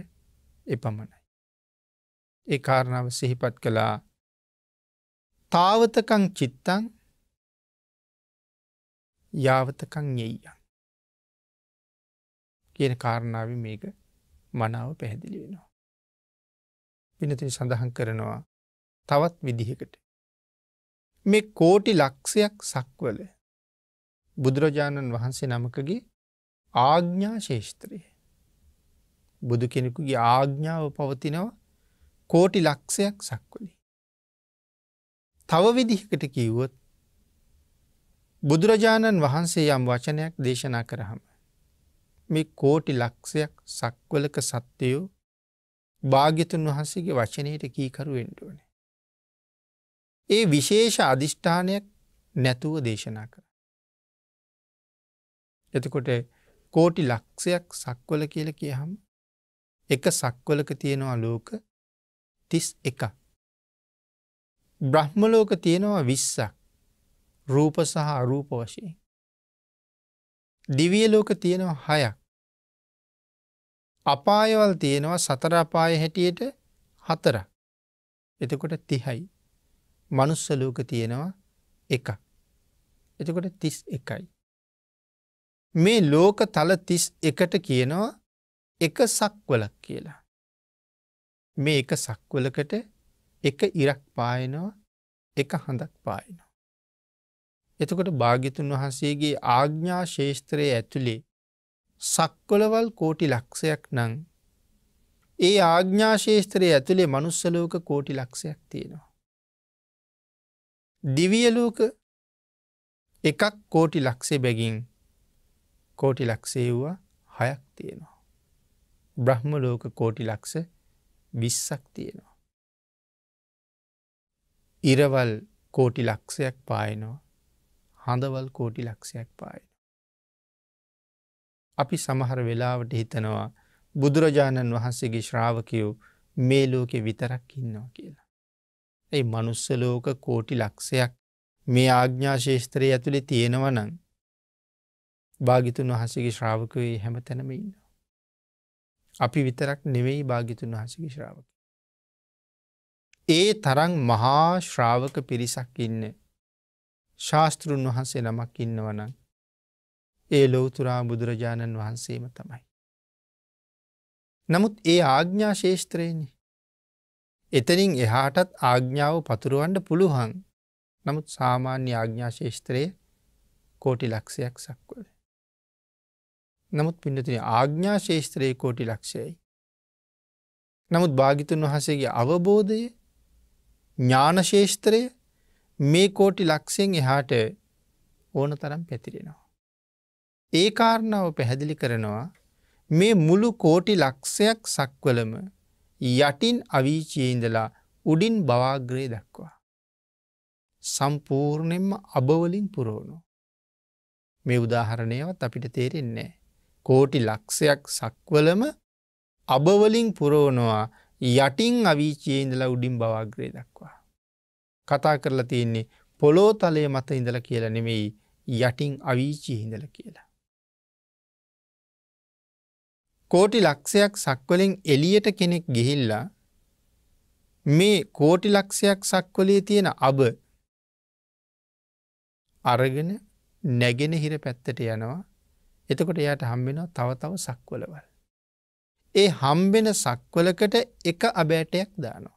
එපමණයි. ඒ කාරණාව සිහිපත් කළා තාවතකං චිත්තං යාවතකං යෙයියන්. කියන කාරණාව මේක මනාව පැහැදිලි වෙනවා. පිනතින් සඳහන් කරනවා තවත් විදිහකට. මේ කෝටි ලක්ෂයක් සක්වල බුදුරජාණන් වහන්සේ නමකගේ ආග්ඥා ශේෂත්‍රය. බුදු කෙනෙකුගේ ආග්ඥාව පවතිනවා කෝටි ලක්ෂයක් සක්වලි. තව විදිහකට කිව්වොත් බුදුරජාණන් වහන්සේ යම් වචනයක් දේශනා කරහම. මේ කෝටි ලක්ෂයක් සක්වලක සත්‍යයෝ භාගිතුන් වහන්සේගේ වචනයට කීකරු වෙන්ඩුවනේ. ඒ විශේෂ අධිෂ්ඨානයක් නැතුව දේශනා කර. එතකොට කෝටි ලක්ෂයක් සක්වල කියල කියහම් එක සක්වලක තියෙනවා ලෝක තිස් එක. බ්‍රහ්මලෝක තියෙනවා විස්සක් රූප සහ අරූප වශයෙන්. දිවිය ලෝක තියෙනවා හයක් අපායවල් තියෙනවා සතර අපාය හැටියට හතර. එතකොට තිහයි. මනුස්ස ලෝක තියෙනවා එක. එතකොට තිස් එකයි. මේ ලෝක තල තිස් එකට කියනවා එක සක්වලක් කියලා. මේ එක සක්වලකට එක ඉරක් පායනවා එක හඳක් පායනවා. එතකොට භාගිතුන් වහන්සේගේ ආග්ඥා ශේෂත්‍රයේ ඇතුළේ සක්කොලවල් කෝටි ලක්ෂයක් නං. ඒ ආග්ඥාශේෂත්‍රයේ ඇතුළේ මනුස්සලෝක කෝටි ලක්ෂයක් තියෙනවා. දිවියලෝක එකක් කෝටි ලක්ෂේ බැගින් කෝටි ලක්ෂේව්වා හයක් තියෙනවා. බ්‍රහ්ම ලෝක කෝටි ලක්ෂ විස්සක් තියෙනවා. ඉරවල් කෝටි ලක්ෂයක් පායනවා හඳවල් කෝටි ලක්ෂයක් පායි. අපි සමහර වෙලාවට හිතනවා බුදුරජාණන් වහන්සේගේ ශ්‍රාවකයෝ මේ ලෝකෙ විතරක් ඉන්නවා කියලා. ඇයි මනුස්සලෝක කෝටි ලක්ෂයක් මේ ආග්ඥාශේෂත්‍රය ඇතුළේ තියෙනවනං භාගිතුන් වහසගේ ශ්‍රාවකයේ හැම තැනම ඉන්නවා. අපි විතරක් නෙවෙයි භාගිතුන් වහසගේ ශ්‍රාවක. ඒ තරං මහා ශ්‍රාවක පිරිසක් ඉන්න ශාස්තෘන් වහන්සේ නමක් ඉන්නවනං ඒ ලෝතුරා බුදුරජාණන් වහන්සේම තමයි. නමුත් ඒ ආග්ඥා ශේෂත්‍රයනි. එතනින් එහාටත් ආග්ඥාව පතුරුවන්ඩ පුළුවන් නමුත් සාමාන්‍ය ආග්ඥා ශේෂත්‍රයේ කෝටි ලක්ෂයක් සක්වල. නමුත් පිඩතින ආග්ඥා ශේෂත්‍රයේ කෝටි ලක්ෂයයි. නමුත් භාගිතුන් වහසේගේ අවබෝධය ඥානශේෂත්‍රය මේ කෝටි ලක්ෂයෙන් එහාට ඕන තරම් පැතිරෙනවා. ඒ කාරණාව පැහැදිලි කරනවා මේ මුළු කෝටි ලක්ෂයක් සක්වලම යටින් අවීචයඉඳලා උඩින් බවාග්‍රය දක්වා. සම්පූර්ණයෙන්ම අබවලින් පුරෝණු. මේ උදාහරණයවත් අපිට තේරෙන්නේ. කෝටි ලක්ෂයක් සක්වලම අබවලින් පුරෝනවා යටින් අවීචයඉඳලා උඩින් බවාග්‍රය දක්වා. කතා කරලා තියෙන්නේ පොලෝතලය මත ඉඳල කියලා නෙමෙයි යටින් අවීචී හිඳල කියලා. කෝටි ලක්ෂයක් සක්වලින් එලියට කෙනෙක් ගිහිල්ලා මේ කෝටි ලක්ෂයක් සක්වලේ තියෙන අබ අරගෙන නැගෙනහිර පැත්තට යනවා එතකොට එයට හම්බෙනවා තව තව සක්වලවල්. ඒ හම්බෙන සක්වලකට එක අබෑටයක් දානවා.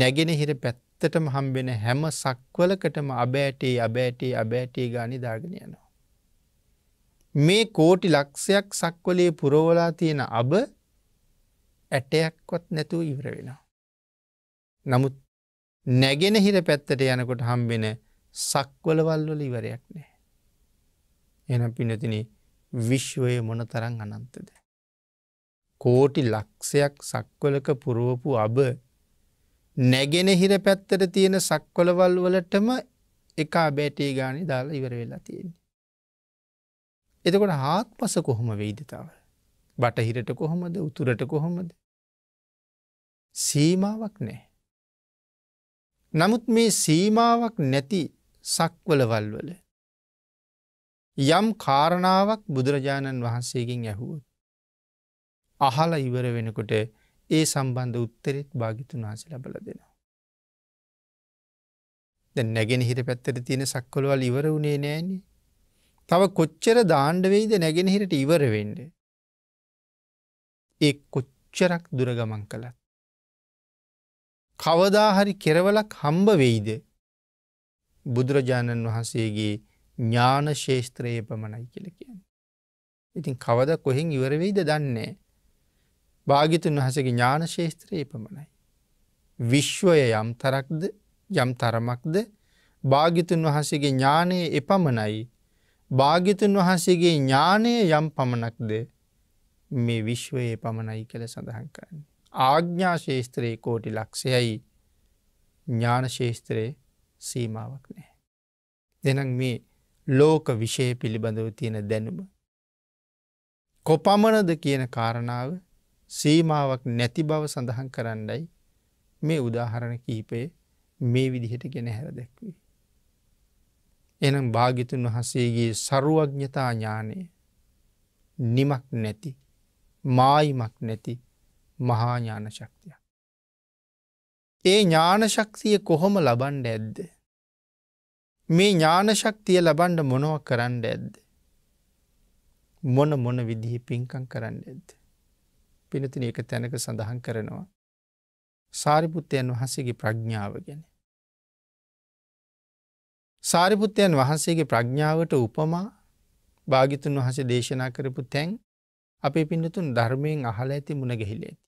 නැගෙනහිර පැත්තටම හම්බෙන හැම සක්වලකටම අබෑටේ අබෑටේ අබෑටේ ගානි දාගෙන යනවා. මේ කෝටි ලක්ෂයක් සක්වලේ පුරෝලා තියෙන අබ ඇටයක්වත් නැතුව ඉවර වෙනවා. නමුත් නැගෙන හිර පැත්තට යනකොට හම්බෙන සක්වලවල්වල ඉවරයක් නෑ. එන පිනතින විශ්වය මොන තරං අනන්තද. කෝටි ලක්ෂයක් සක්වලක පුරුවපු අබ නැගෙනහිර පැත්තට තියෙන සක්වලවල් වලටම එකා බෑටේ ගානි දාලා ඉවර වෙලා තියෙන. එතකොට හාත්පස කොහොම වෙයිදතාව. බටහිරට කොහොමද උතුරට කොහොමද. සීමාවක් නෑ. නමුත් මේ සීමාවක් නැති සක්වලවල්වල. යම් කාරණාවක් බුදුරජාණන් වහන්සේගෙන් ඇහුවොත්. අහල ඉවර වෙනකොට ඒ සම්බන්ධ උත්තරෙත් භාගිතුන් වහස ලබල දෙනවා. දැ නැගෙන හිට පැත්තර තියෙන සක්කොළවල් ඉවර වුණේ නෑනේ තව කොච්චර දාණ්ඩ වෙයිද නැගෙනහිරට ඉවර වෙන්න. ඒ කොච්චරක් දුරගමන් කළත්. කවදාහරි කෙරවලක් හම්බ වෙයිද බුදුරජාණන් වහන්සේගේ ඥාන ශේෂත්‍රයේ පමණයි කලකයන්. ඉතින් කවද කොහෙන් ඉවරවෙයිද දන්නේ. භාගිතුන් වහසගේ ඥාන ශේෂත්‍රයේ පමණයි. විශ්වය යම් තරක්ද යම් තරමක්ද භාගිතුන් වහසගේ ඥානයේ එපමණයි භාග්‍යතුන් වහන්සේගේ ඥානය යම් පමණක්ද මේ විශ්වයේ පමණයි කළ සඳහන් කරන්න. ආග්ඥා ශේස්ත්‍රයේ කෝටි ලක්ෂයයි ඥාන ශේස්ත්‍රයේ සීමාවක් නෑ. දෙනම් මේ ලෝක විෂය පිළිබඳව තියෙන දැනුම. කොපමණද කියන කාරණාව සීමාවක් නැති බව සඳහන් කරන්නයි මේ උදාහරණ කීපය මේ විදිහට ගෙන හැර දැක්වී. එනම් භාගිතුන් වහසේගේ සරුවඥතා ඥානය නිමක් නැති මායිමක් නැති මහාඥාන ශක්තිය. ඒ ඥානශක්තිය කොහොම ලබන්ඩ ඇද්ද. මේ ඥානශක්තිය ලබන්ඩ මොනව කරන්න ඇද්ද. මොන මොන විදිහි පින්කං කරන්න ඇද්ද. පිනතින එක තැනක සඳහන් කරනවා. සාරිපුත්තයන් වහසගේ ප්‍රඥාව ගැන. සාරිපුත්තයන් වහන්සේගේ ප්‍රඥාවට උපමා භාගිතුන් වහසේ දේශනා කරපු තැන් අපේ පිඩතුන් ධර්මයෙන් අහල ඇති මුණගැහිල ඇති.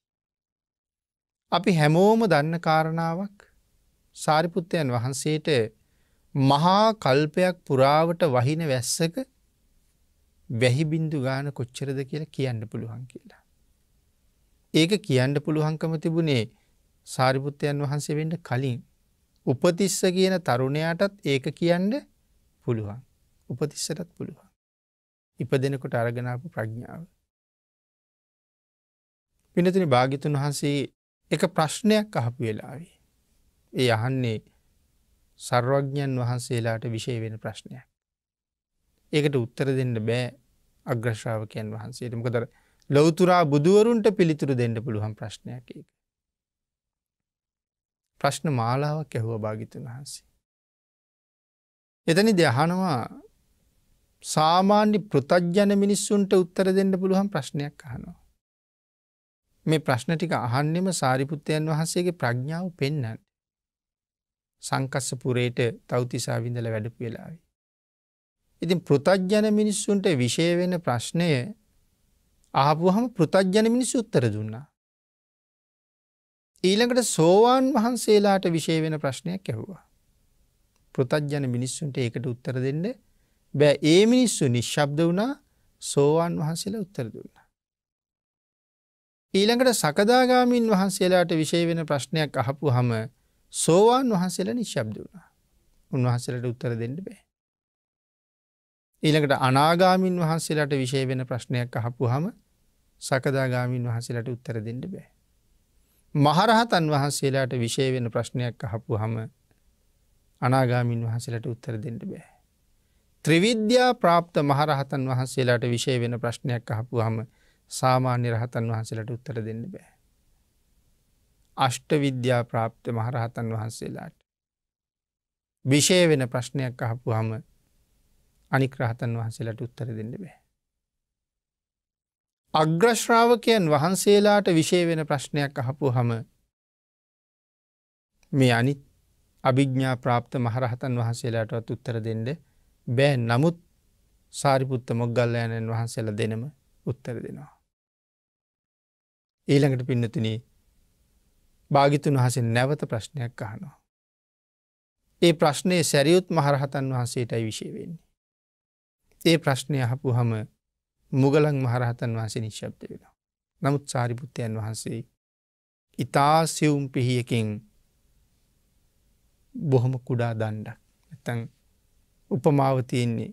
අපි හැමෝම දන්න කාරණාවක් සාරිපුත්තයන් වහන්සේට මහා කල්පයක් පුරාවට වහින වැස්සක වැහිබින්දු ගාන කොච්චරද කියලා කියන්න පුළුවන් කියලා. ඒක කියන්න පුළුවන්කම තිබුණේ සාරිපුත්තයන් වහන්සේ වෙන්ට කලින් උපතිස්ස කියන තරුණයාටත් ඒක කියන්න පුළුවන්. උපතිස්සටත් පුළුවන්. ඉපදෙනකොට අරගෙනපු ප්‍රඥාව. පිනතින භාගිතුන් වහන්සේ එක ප්‍රශ්නයක් අහපු වෙලාවේ. ඒ අහන්නේ සර්වඥන් වහන්සේලාට විෂය වෙන ප්‍රශ්නයක්. ඒකට උත්තර දෙන්න බෑ අග්‍රශ්ාවකයන් වහන්සේට මොකදර ලොවතුරා බුදුවරුන්ට පිළිතුරු දෙන්න පුළුවන් ප්‍රශ්නයක් ඒක. ප්‍රශ්න මාලාවක් ඇහුව භාගිතුන් වහන්සේ. එතනි දෙහනවා සාමාන්‍ය පෘතජ්ජන මිනිස්සුන්ට උත්තර දෙන්න පුළුවන් ප්‍රශ්නයක් අහනවා. මේ ප්‍රශ්න ටික අහන්නෙම සාරිපුත්තයන් වහන්සේගේ ප්‍රඥාව පෙන්නන්. සංකස්ස පුරයට තෞතිසා විඳල වැඩපු වෙලාවි. ඉතින් පෘතජ්ජන මිනිස්සුන්ට විෂය වෙන ප්‍රශ්නය ආපුහම පෘතජ්ජන මිනිස් උත්තර දුන්නා. ඊළඟට සෝවාන් වහන්සේලාට විශේ වෙන ප්‍රශ්නයක් ඇහුවා. පෘතජ්ජන මිනිස්සුන්ට ඒකට උත්තර දෙන්න බෑ ඒ මිනිස්සු නිශ්ශබ්ද වුණා සෝවාන් වහන්සේලා උත්තර දුන්න. ඊළඟට සකදාගාමීන් වහන්සේලාට විශේ වෙන ප්‍රශ්නයක් අහපු හම සෝවාන් වහන්සේලා නිශ්ශබ්ද වුණා උන්වහන්සේලට උත්තර දෙන්න බෑ. ඊළඟට අනාගාමීන් වහන්සේලාට විශේ වෙන ප්‍රශ්නයක් අහපු හම සකදාගාමීන් වහන්සේලට උත්තර දෙන්න බෑ. මහරහතන් වහන්සේලාට විශෂය වෙන ප්‍රශ්නයක් අහපු හම අනාගාමින් වහන්සේලට උත්තර දෙට බෑ. ත්‍රිවිද්‍යා ප්‍රාප්ත මහරහතන් වහන්සේලාට විශෂය වෙන ප්‍රශ්නයක් අහපු හම සාමාන්‍ය රහතන් වහන්සේලට උත්තර දෙන්න බෑ. අෂ්ට විද්‍යා ප්‍රාප්ත මහරහතන් වහන්සේලාට. විෂය වෙන ප්‍රශ්නයක් අහපු හම අනික්‍රහතන් වහන්සේලට උත්තර දෙන්න බෑ. අග්‍රශ්‍රාවකයන් වහන්සේලාට විෂය වෙන ප්‍රශ්නයක් අහපු හම මේ අනිත් අභිග්ඥා ප්‍රාප්ත මහරහතන් වහන්සේලාටත් උත්තර දෙෙන්ඩ බෑ නමුත් සාරිපුත්ත මොග්ගල්ලයනන් වහන්සේලා දෙනම උත්තර දෙනවා. ඊළඟට පින්නතින භාගිතුන් වහසේ නැවත ප්‍රශ්නයක් අහනවා. ඒ ප්‍රශ්නය සැරියුත් මහරහතන් වහන්සේටයි විශේවෙන්නේ. ඒ ප්‍රශ්නය අහපු හම මුගලන් මහරහතන් වහන්සේ නිශ්ශබ්ද වෙනවා. නමුත් සාරිපුත්තයන් වහන්සේ ඉතා සිවුම් පිහියකින් බොහොම කුඩා දණ්ඩක් ඇතන් උපමාවතියෙන්නේ.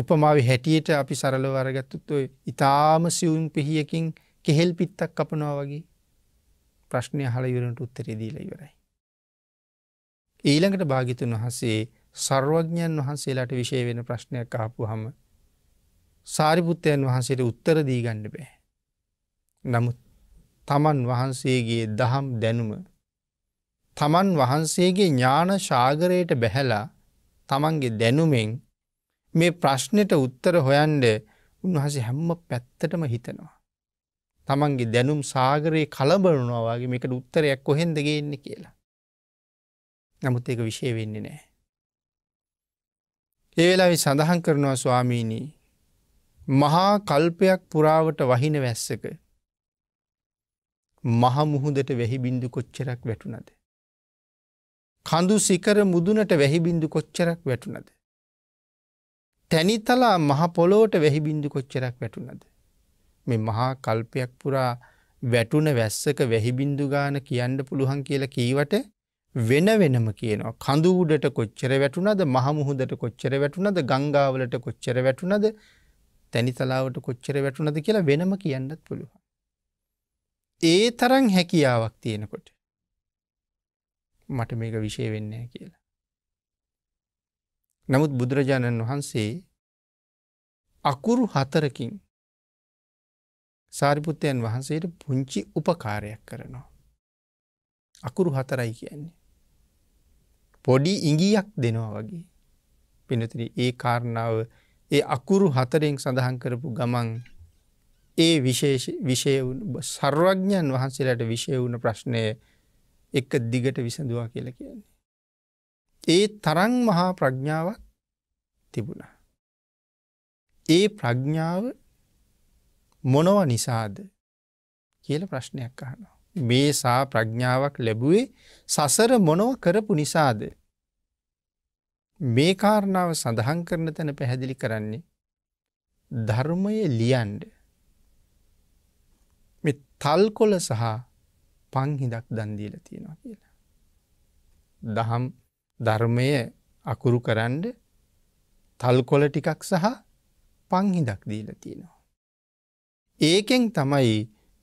උපමාව හැටියට අපි සරලව අරගත්තුත්ව ඉතාම සිවුම් පිහියකින් කෙහෙල් පිත්තක් කපනවා වගේ ප්‍රශ්නය හලයුරට උත්තරෙදීල ඉවරයි. ඊළඟට භාගිතුන් වහන්සේ සර්වඥන් වහන්සේලාට විශය වෙන ප්‍රශ්නයක් ආපු හම සාරිපුත්තයන් වහන්සේට උත්තර දී ගණ්ඩ බෑ. නමුත් තමන් වහන්සේගේ දහම් දැනුම තමන් වහන්සේගේ ඥාන ශාගරයට බැහැලා තමන්ගේ දැනුමෙන් මේ ප්‍රශ්නයට උත්තර හොයන්ඩ උන්වහසේ හැම්ම පැත්තටම හිතනවා. තමන්ගේ දැනුම් සාගරයේ කලබලනවාගේ මේකට උත්තරයක් කොහෙන්දගේන්න කියලා. නමුත් ඒක විශය වෙන්නේ නෑ. ඒවෙලාවි සඳහන් කරනවා ස්වාමීනී මහා කල්පයක් පුරාවට වහින වැස්සක මහමුහුදට වැහිබින්දු කොච්චරක් වැටුනද. කඳු සිකර මුදුනට වැහිබින්දු කොච්චරක් වැටුනද. තැනිතලා මහ පොලෝට වැහිබින්දු කොච්චරක් වැටුනද. මේ මහා කල්පයක් පුරා වැටුන වැස්සක වැහිබින්දු ගාන කියන්න පුළුවන් කියලා කීවට වෙන වෙනම කියනවා කඳුඩට කොච්චර වැටුනද මහමුහුදට කොච්චර වැටුනද ගංගාවලට කොච්චර වැටුනද තැනිතලාවට කොච්චර වැටුනද කියලා වෙනම කියන්නත් පුළුවන්. ඒ තරන් හැකියාවක් තියෙනකොට මට මේක විෂය වෙන්න කියලා. නමුත් බුදුරජාණන් වහන්සේ අකුරු හතරකින් සාරිපුත්තයන් වහන්සේට පුංචි උපකාරයක් කරනවා. අකුරු හතරයි කියන්නේ. පොඩි ඉඟියක් දෙනවා වගේ පිනතින ඒ කාරණාව ඒ අකුරු හතරෙන් සඳහන් කරපු ගමන් ඒ විෂය සර්වඥන් වහන්සේලාට විෂය වුණ ප්‍රශ්නය එක දිගට විසඳවා කියල කියන්නේ. ඒ තරන් මහා ප්‍රඥාවක් තිබුණා. ඒ ප්‍රඥාව මොනව නිසාද කියල ප්‍රශ්නයක් අහනවා. මේ සා ප්‍රඥාවක් ලැබුවේ සසර මොනව කරපු නිසාද මේ කාරණාව සඳහන් කරන තැන පැහැදිලි කරන්නේ ධර්මය ලියන්ඩ මෙ තල්කොල සහ පංහිදක් දන්දීල තියෙනවා කියලා. දහම් ධර්මය අකුරු කරන්ඩ තල්කොල ටිකක් සහ පංහිදක් දීල තියෙනවා. ඒකෙන් තමයි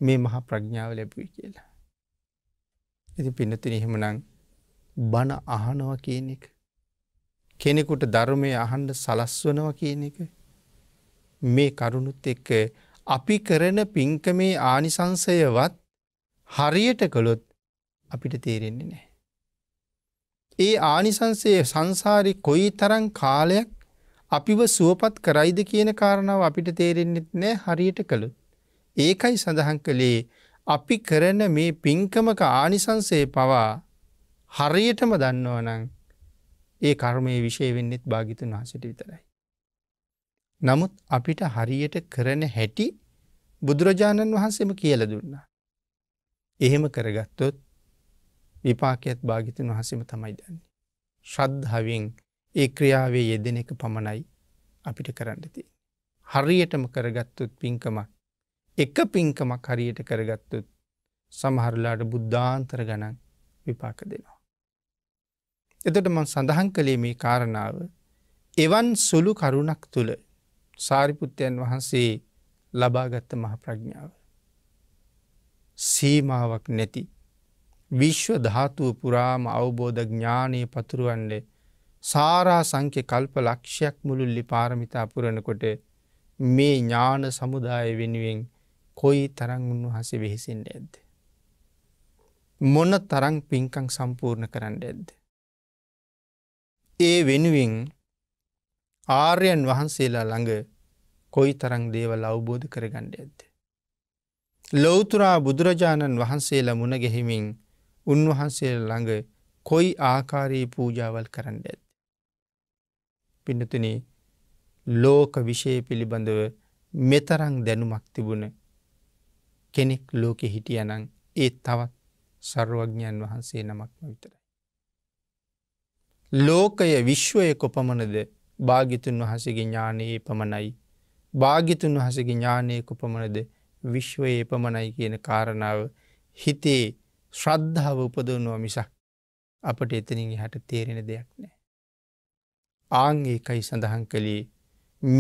මේ මහා ප්‍රඥාව ලැබුයි කියලා. ඉති පිනතින එහෙමනං බණ අහනව කියන එක කෙනෙකුට ධර්මය අහන්ඩ සලස්වනවා කියන එක මේ කරුණුත් එක්ක අපි කරන පින්කමේ ආනිසංසයවත් හරියට කළොත් අපිට තේරෙන්නේ නෑ. ඒ ආනිසංසය සංසාරි කොයි තරං කාලයක් අපිව සුවපත් කරයිද කියන කාරණාව අපිට තේරෙන්න්නෙත් නෑ හරියට කළු. ඒකයි සඳහන් කළේ අපි කරන මේ පින්කමක ආනිසංසේ පවා හරියටම දන්නවනං ඒ කර්මය විෂය වෙන්නෙත් භාගිතුන් වහසට විතරයි. නමුත් අපිට හරියට කරන හැටි බුදුරජාණන් වහන්සේම කියල දුන්නා. එහෙම කරගත්තොත් විපාකයත් භාගිතුන් වහසම තමයි දන්නේ. ශ්‍රද්ධාවෙන් ඒ ක්‍රියාවේ යෙදෙන එක පමණයි අපිට කරන්නති. හරියටම කරගත්තුත් පින්කමක් එක පින්කමක් හරියට කරගත්තුත් සමහරලාට බුද්ධාන්තර ගණන් විපාක දෙනවා. එතට මං සඳහන් කළේ මේ කාරණාව. එවන් සුළු කරුණක් තුළ සාරිපුත්තයන් වහන්සේ ලබාගත්ත මහ ප්‍රඥාව. සීමාවක් නැති. විශ්ව ධාතුව පුරාම අවබෝධ ඥානය පතුරුවන්නේ සාරා සංක්‍ය කල්ප ලක්ෂයක් මුළුල්ලි පාරමිතා පුරණකොට මේ ඥාන සමුදාය වෙනුවෙන් කොයි තරං උන්වහසේ වෙහෙසිෙන් ඇද්ද. මොන තරං පින්කං සම්පූර්ණ කරන්න ඇද්ද. ඒ වෙනුවෙන් ආර්යන් වහන්සේලා ළඟ කොයි තරං දේවල් අවබෝධ කරගණ්ඩ ඇත්ද. ලොවතුරා බුදුරජාණන් වහන්සේලා මුණගෙහිමින් උන්වහන්සේ ළඟ කොයි ආකාරයේ පූජාවල් කරන්න ඇත්. පිඩතුනේ ලෝක විෂය පිළිබඳව මෙතරං දැනුමක් තිබුණ කෙනෙක් ලෝකෙ හිටියනං ඒ තවත් සර්ුවඥන් වහන්සේ නමක්ම විතරයි. ලෝකය විශ්වය කොපමණද භාගිතුන් වහසගේ ඥානයේ පමණයි. භාගිතුන් වහසගේ ඥානය කොපමණද විශ්වයේ පමණයි කියන කාරණාව හිතේ ශ්‍රද්ධාව උපදවනවා මිසක් අපට එතනින් හට තේරෙන දෙයක් නෑ. ආංගේ කයි සඳහන් කළේ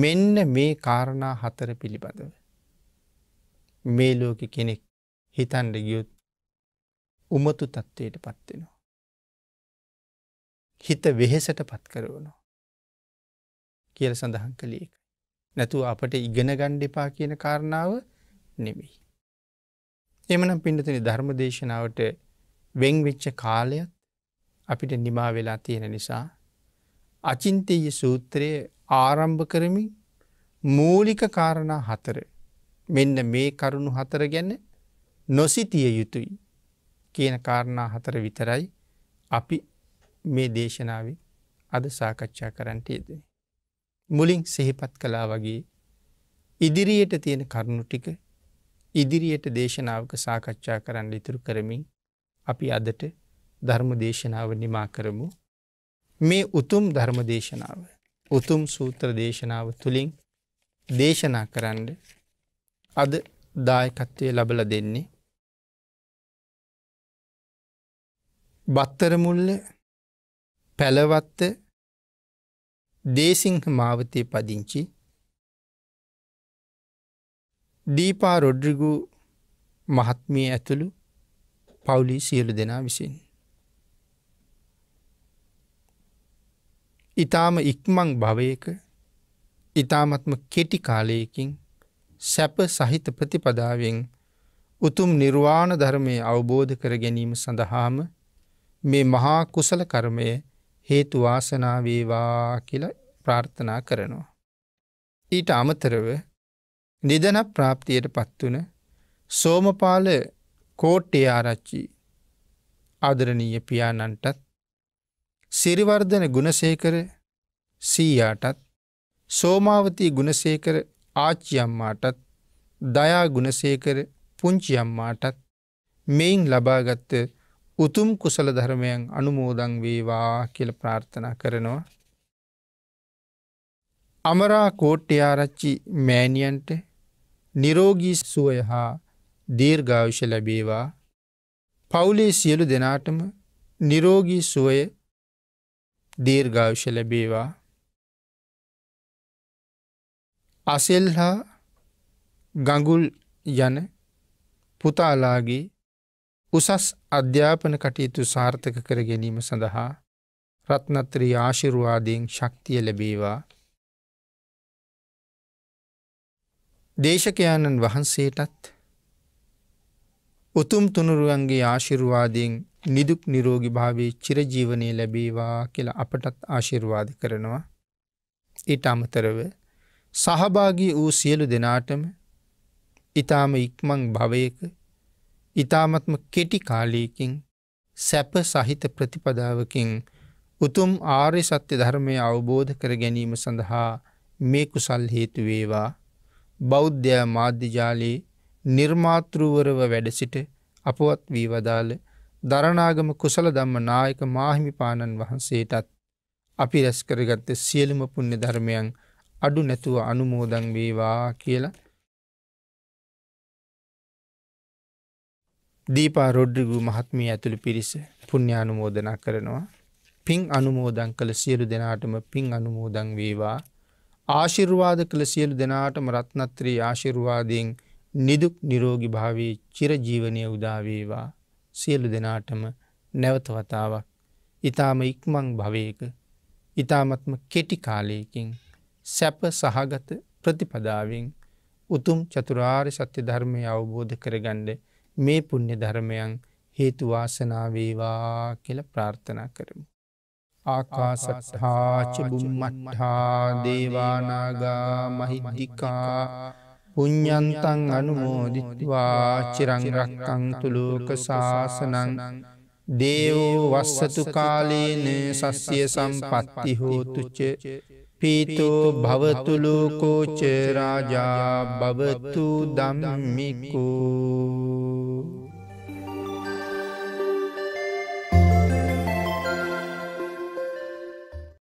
මෙන්න මේ කාරණා හතර පිළිබඳව. මේ ලෝක කෙනෙක් හිතන්ඩ ගියුත් උමතු තත්ත්වයට පත්වෙනවා. හිත වෙහෙසට පත් කරවනවා. කියල සඳහන් කළේක. නැතුව අපට ඉගෙන ගණ්ඩිපා කියන කාරණාව නෙමෙයි. එමනම් පිඩතන ධර්ම දේශනාවට වෙංවෙච්ච කාලයත් අපිට නිමා වෙලා තියෙන නිසා අචින්තය සූත්‍රය ආරම්භ කරමින් මූලික කාරණා හතර මෙන්න මේ කරුණු හතර ගැන නොසිතිය යුතුයි කියන කාරණා හතර විතරයි අපි මේ දේශනාව අද සාකච්ඡා කරන්නට යෙදෙන. මුලින් සෙහිපත් කලා වගේ ඉදිරියට තියෙන කරුණු ටික ඉදිරියට දේශනාවක සාකච්ඡා කරන්න ඉතුරු කරමින් අපි අදට ධර්ම දේශනාව නිමා කරමු. මේ උතුම් ධර්ම දේශනාව උතුම් සූත්‍ර දේශනාව තුළින් දේශනා කරන්න අද දායකත්වය ලබල දෙන්නේ. බත්තරමුල්ල පැලවත්ත දේසිංහ මාවතය පදිංචි දීපා රොඩ්රිගු මහත්මිය ඇතුළු පවුලි සියලු දෙනා විසින්. ඉතාම ඉක්මං භවයක ඉතාමත්ම කෙටි කාලයකින් සැප සහිත ප්‍රතිපදාවෙන් උතුම් නිර්වාණ ධර්මය අවබෝධ කර ගැනීම සඳහාම මේ මහා කුසල කර්මය හේතු වාසනා වේවා කියලා ප්‍රාර්ථනා කරනවා. ඊට අමතරව නිදන ප්‍රාප්තියට පත්වන සෝමපාල කෝට්ටේ ආරච්චි ආදරණීය පියාණන්ටත් සිරිවර්ධන ගුණසේකර සීයාටත් සෝමාවතී ගුණසේකර ආච්චියම්මාටත් දයා ගුණසේකර පුංචියම්මාටත් මෙයින් ලබාගත්ත උතුම් කුසල ධර්මයන් අනුමෝදං වේවා කියල ප්‍රාර්ථනා කරනවා. අමරා කෝට්ටයාරච්චි මෑනියන්ට නිරෝගී සුවය හා දීර්ඝාවිෂ ලැබේවා පවුලේ සියලු දෙනාටම නිරෝගී සුවය දීර්ඝාවිෂ ලැබේවා අසෙල් හා ගඟුල් යන පුතාලාගේ උසස් අධ්‍යාපන කටයුතු සාර්ථක කර ගැනීම සඳහා රත්නත්‍රී ආශිරුවාදයෙන් ශක්තිය ලැබේවා දේශකයාණන් වහන්සේටත් උතුම් තුනුරුවන්ගේ ආශිරුවාදයෙන් නිදුක් නිරෝගි භාවේ චිරජීවනය ලැබේවා කියලා අපටත් ආශිර්වාද කරනවා. ඊට අමතරව සහභාගී වූ සියලු දෙනාටම ඉතාම ඉක්මං භවයක ඉතාමත්ම කෙටි කාලයකින් සැප සහිත ප්‍රතිපදාවකින් උතුම් ආර්ය සත්‍ය ධර්මය අවබෝධ කර ගැනීම සඳහා මේ කුසල් හේතු වේවා බෞද්ධය මාධ්‍යජාලයේ නිර්මාතෘවරව වැඩසිට අපවත් වී වදාළ දරණාගම කුසල දම්ම නායක මාහිමිපාණන් වහන්සේටත් අපි රැස් කරගත්ත සියලුම පුුණ්‍ය ධර්මයන් අඩු නැතුව අනුමෝදන් වේවා කියලා දීපා රොඩ්ඩිගු මහත්මිය ඇතුළි පිරිස පුුණ්‍යානුමෝදනා කරනවා. පින් අනුමෝදං කළ සියලු දෙනාටම පින් අනුමෝදං වේවා. ආශිර්වාද කළ සියලු දෙනාටම රත්නත්‍රී ආශිර්වාදයෙන් නිදුක් නිරෝගි භාවී චිරජීවනය උදාවේවා සියලු දෙනාටම නැවතවතාවක් ඉතාම ඉක්මං භවයක ඉතාමත්ම කෙටි කාලයකින් සැප සහගත ප්‍රතිපදාවෙන් උතුම් චතුරාර් සත්‍ය ධර්මය අවබෝධ කරගණ්ඩ මේ පුුණ්‍ය ධර්මයන් හේතුවාසනාවේවා කියල ප්‍රාර්ථනා කරමු. ආකාසත්හාචබුම්මටහා දේවානාගා මහිමහිකා පුං්ඥන්තන් අනුමෝදිත්වා චිරංරක්කං තුළෝක ශාසනං දේවෝ වස්සතු කාලීන සස්්‍යය සම්පත්ති හෝතුච්ච පීතෝ භවතුලෝකෝචරාජා භවතු දම්මිකෝ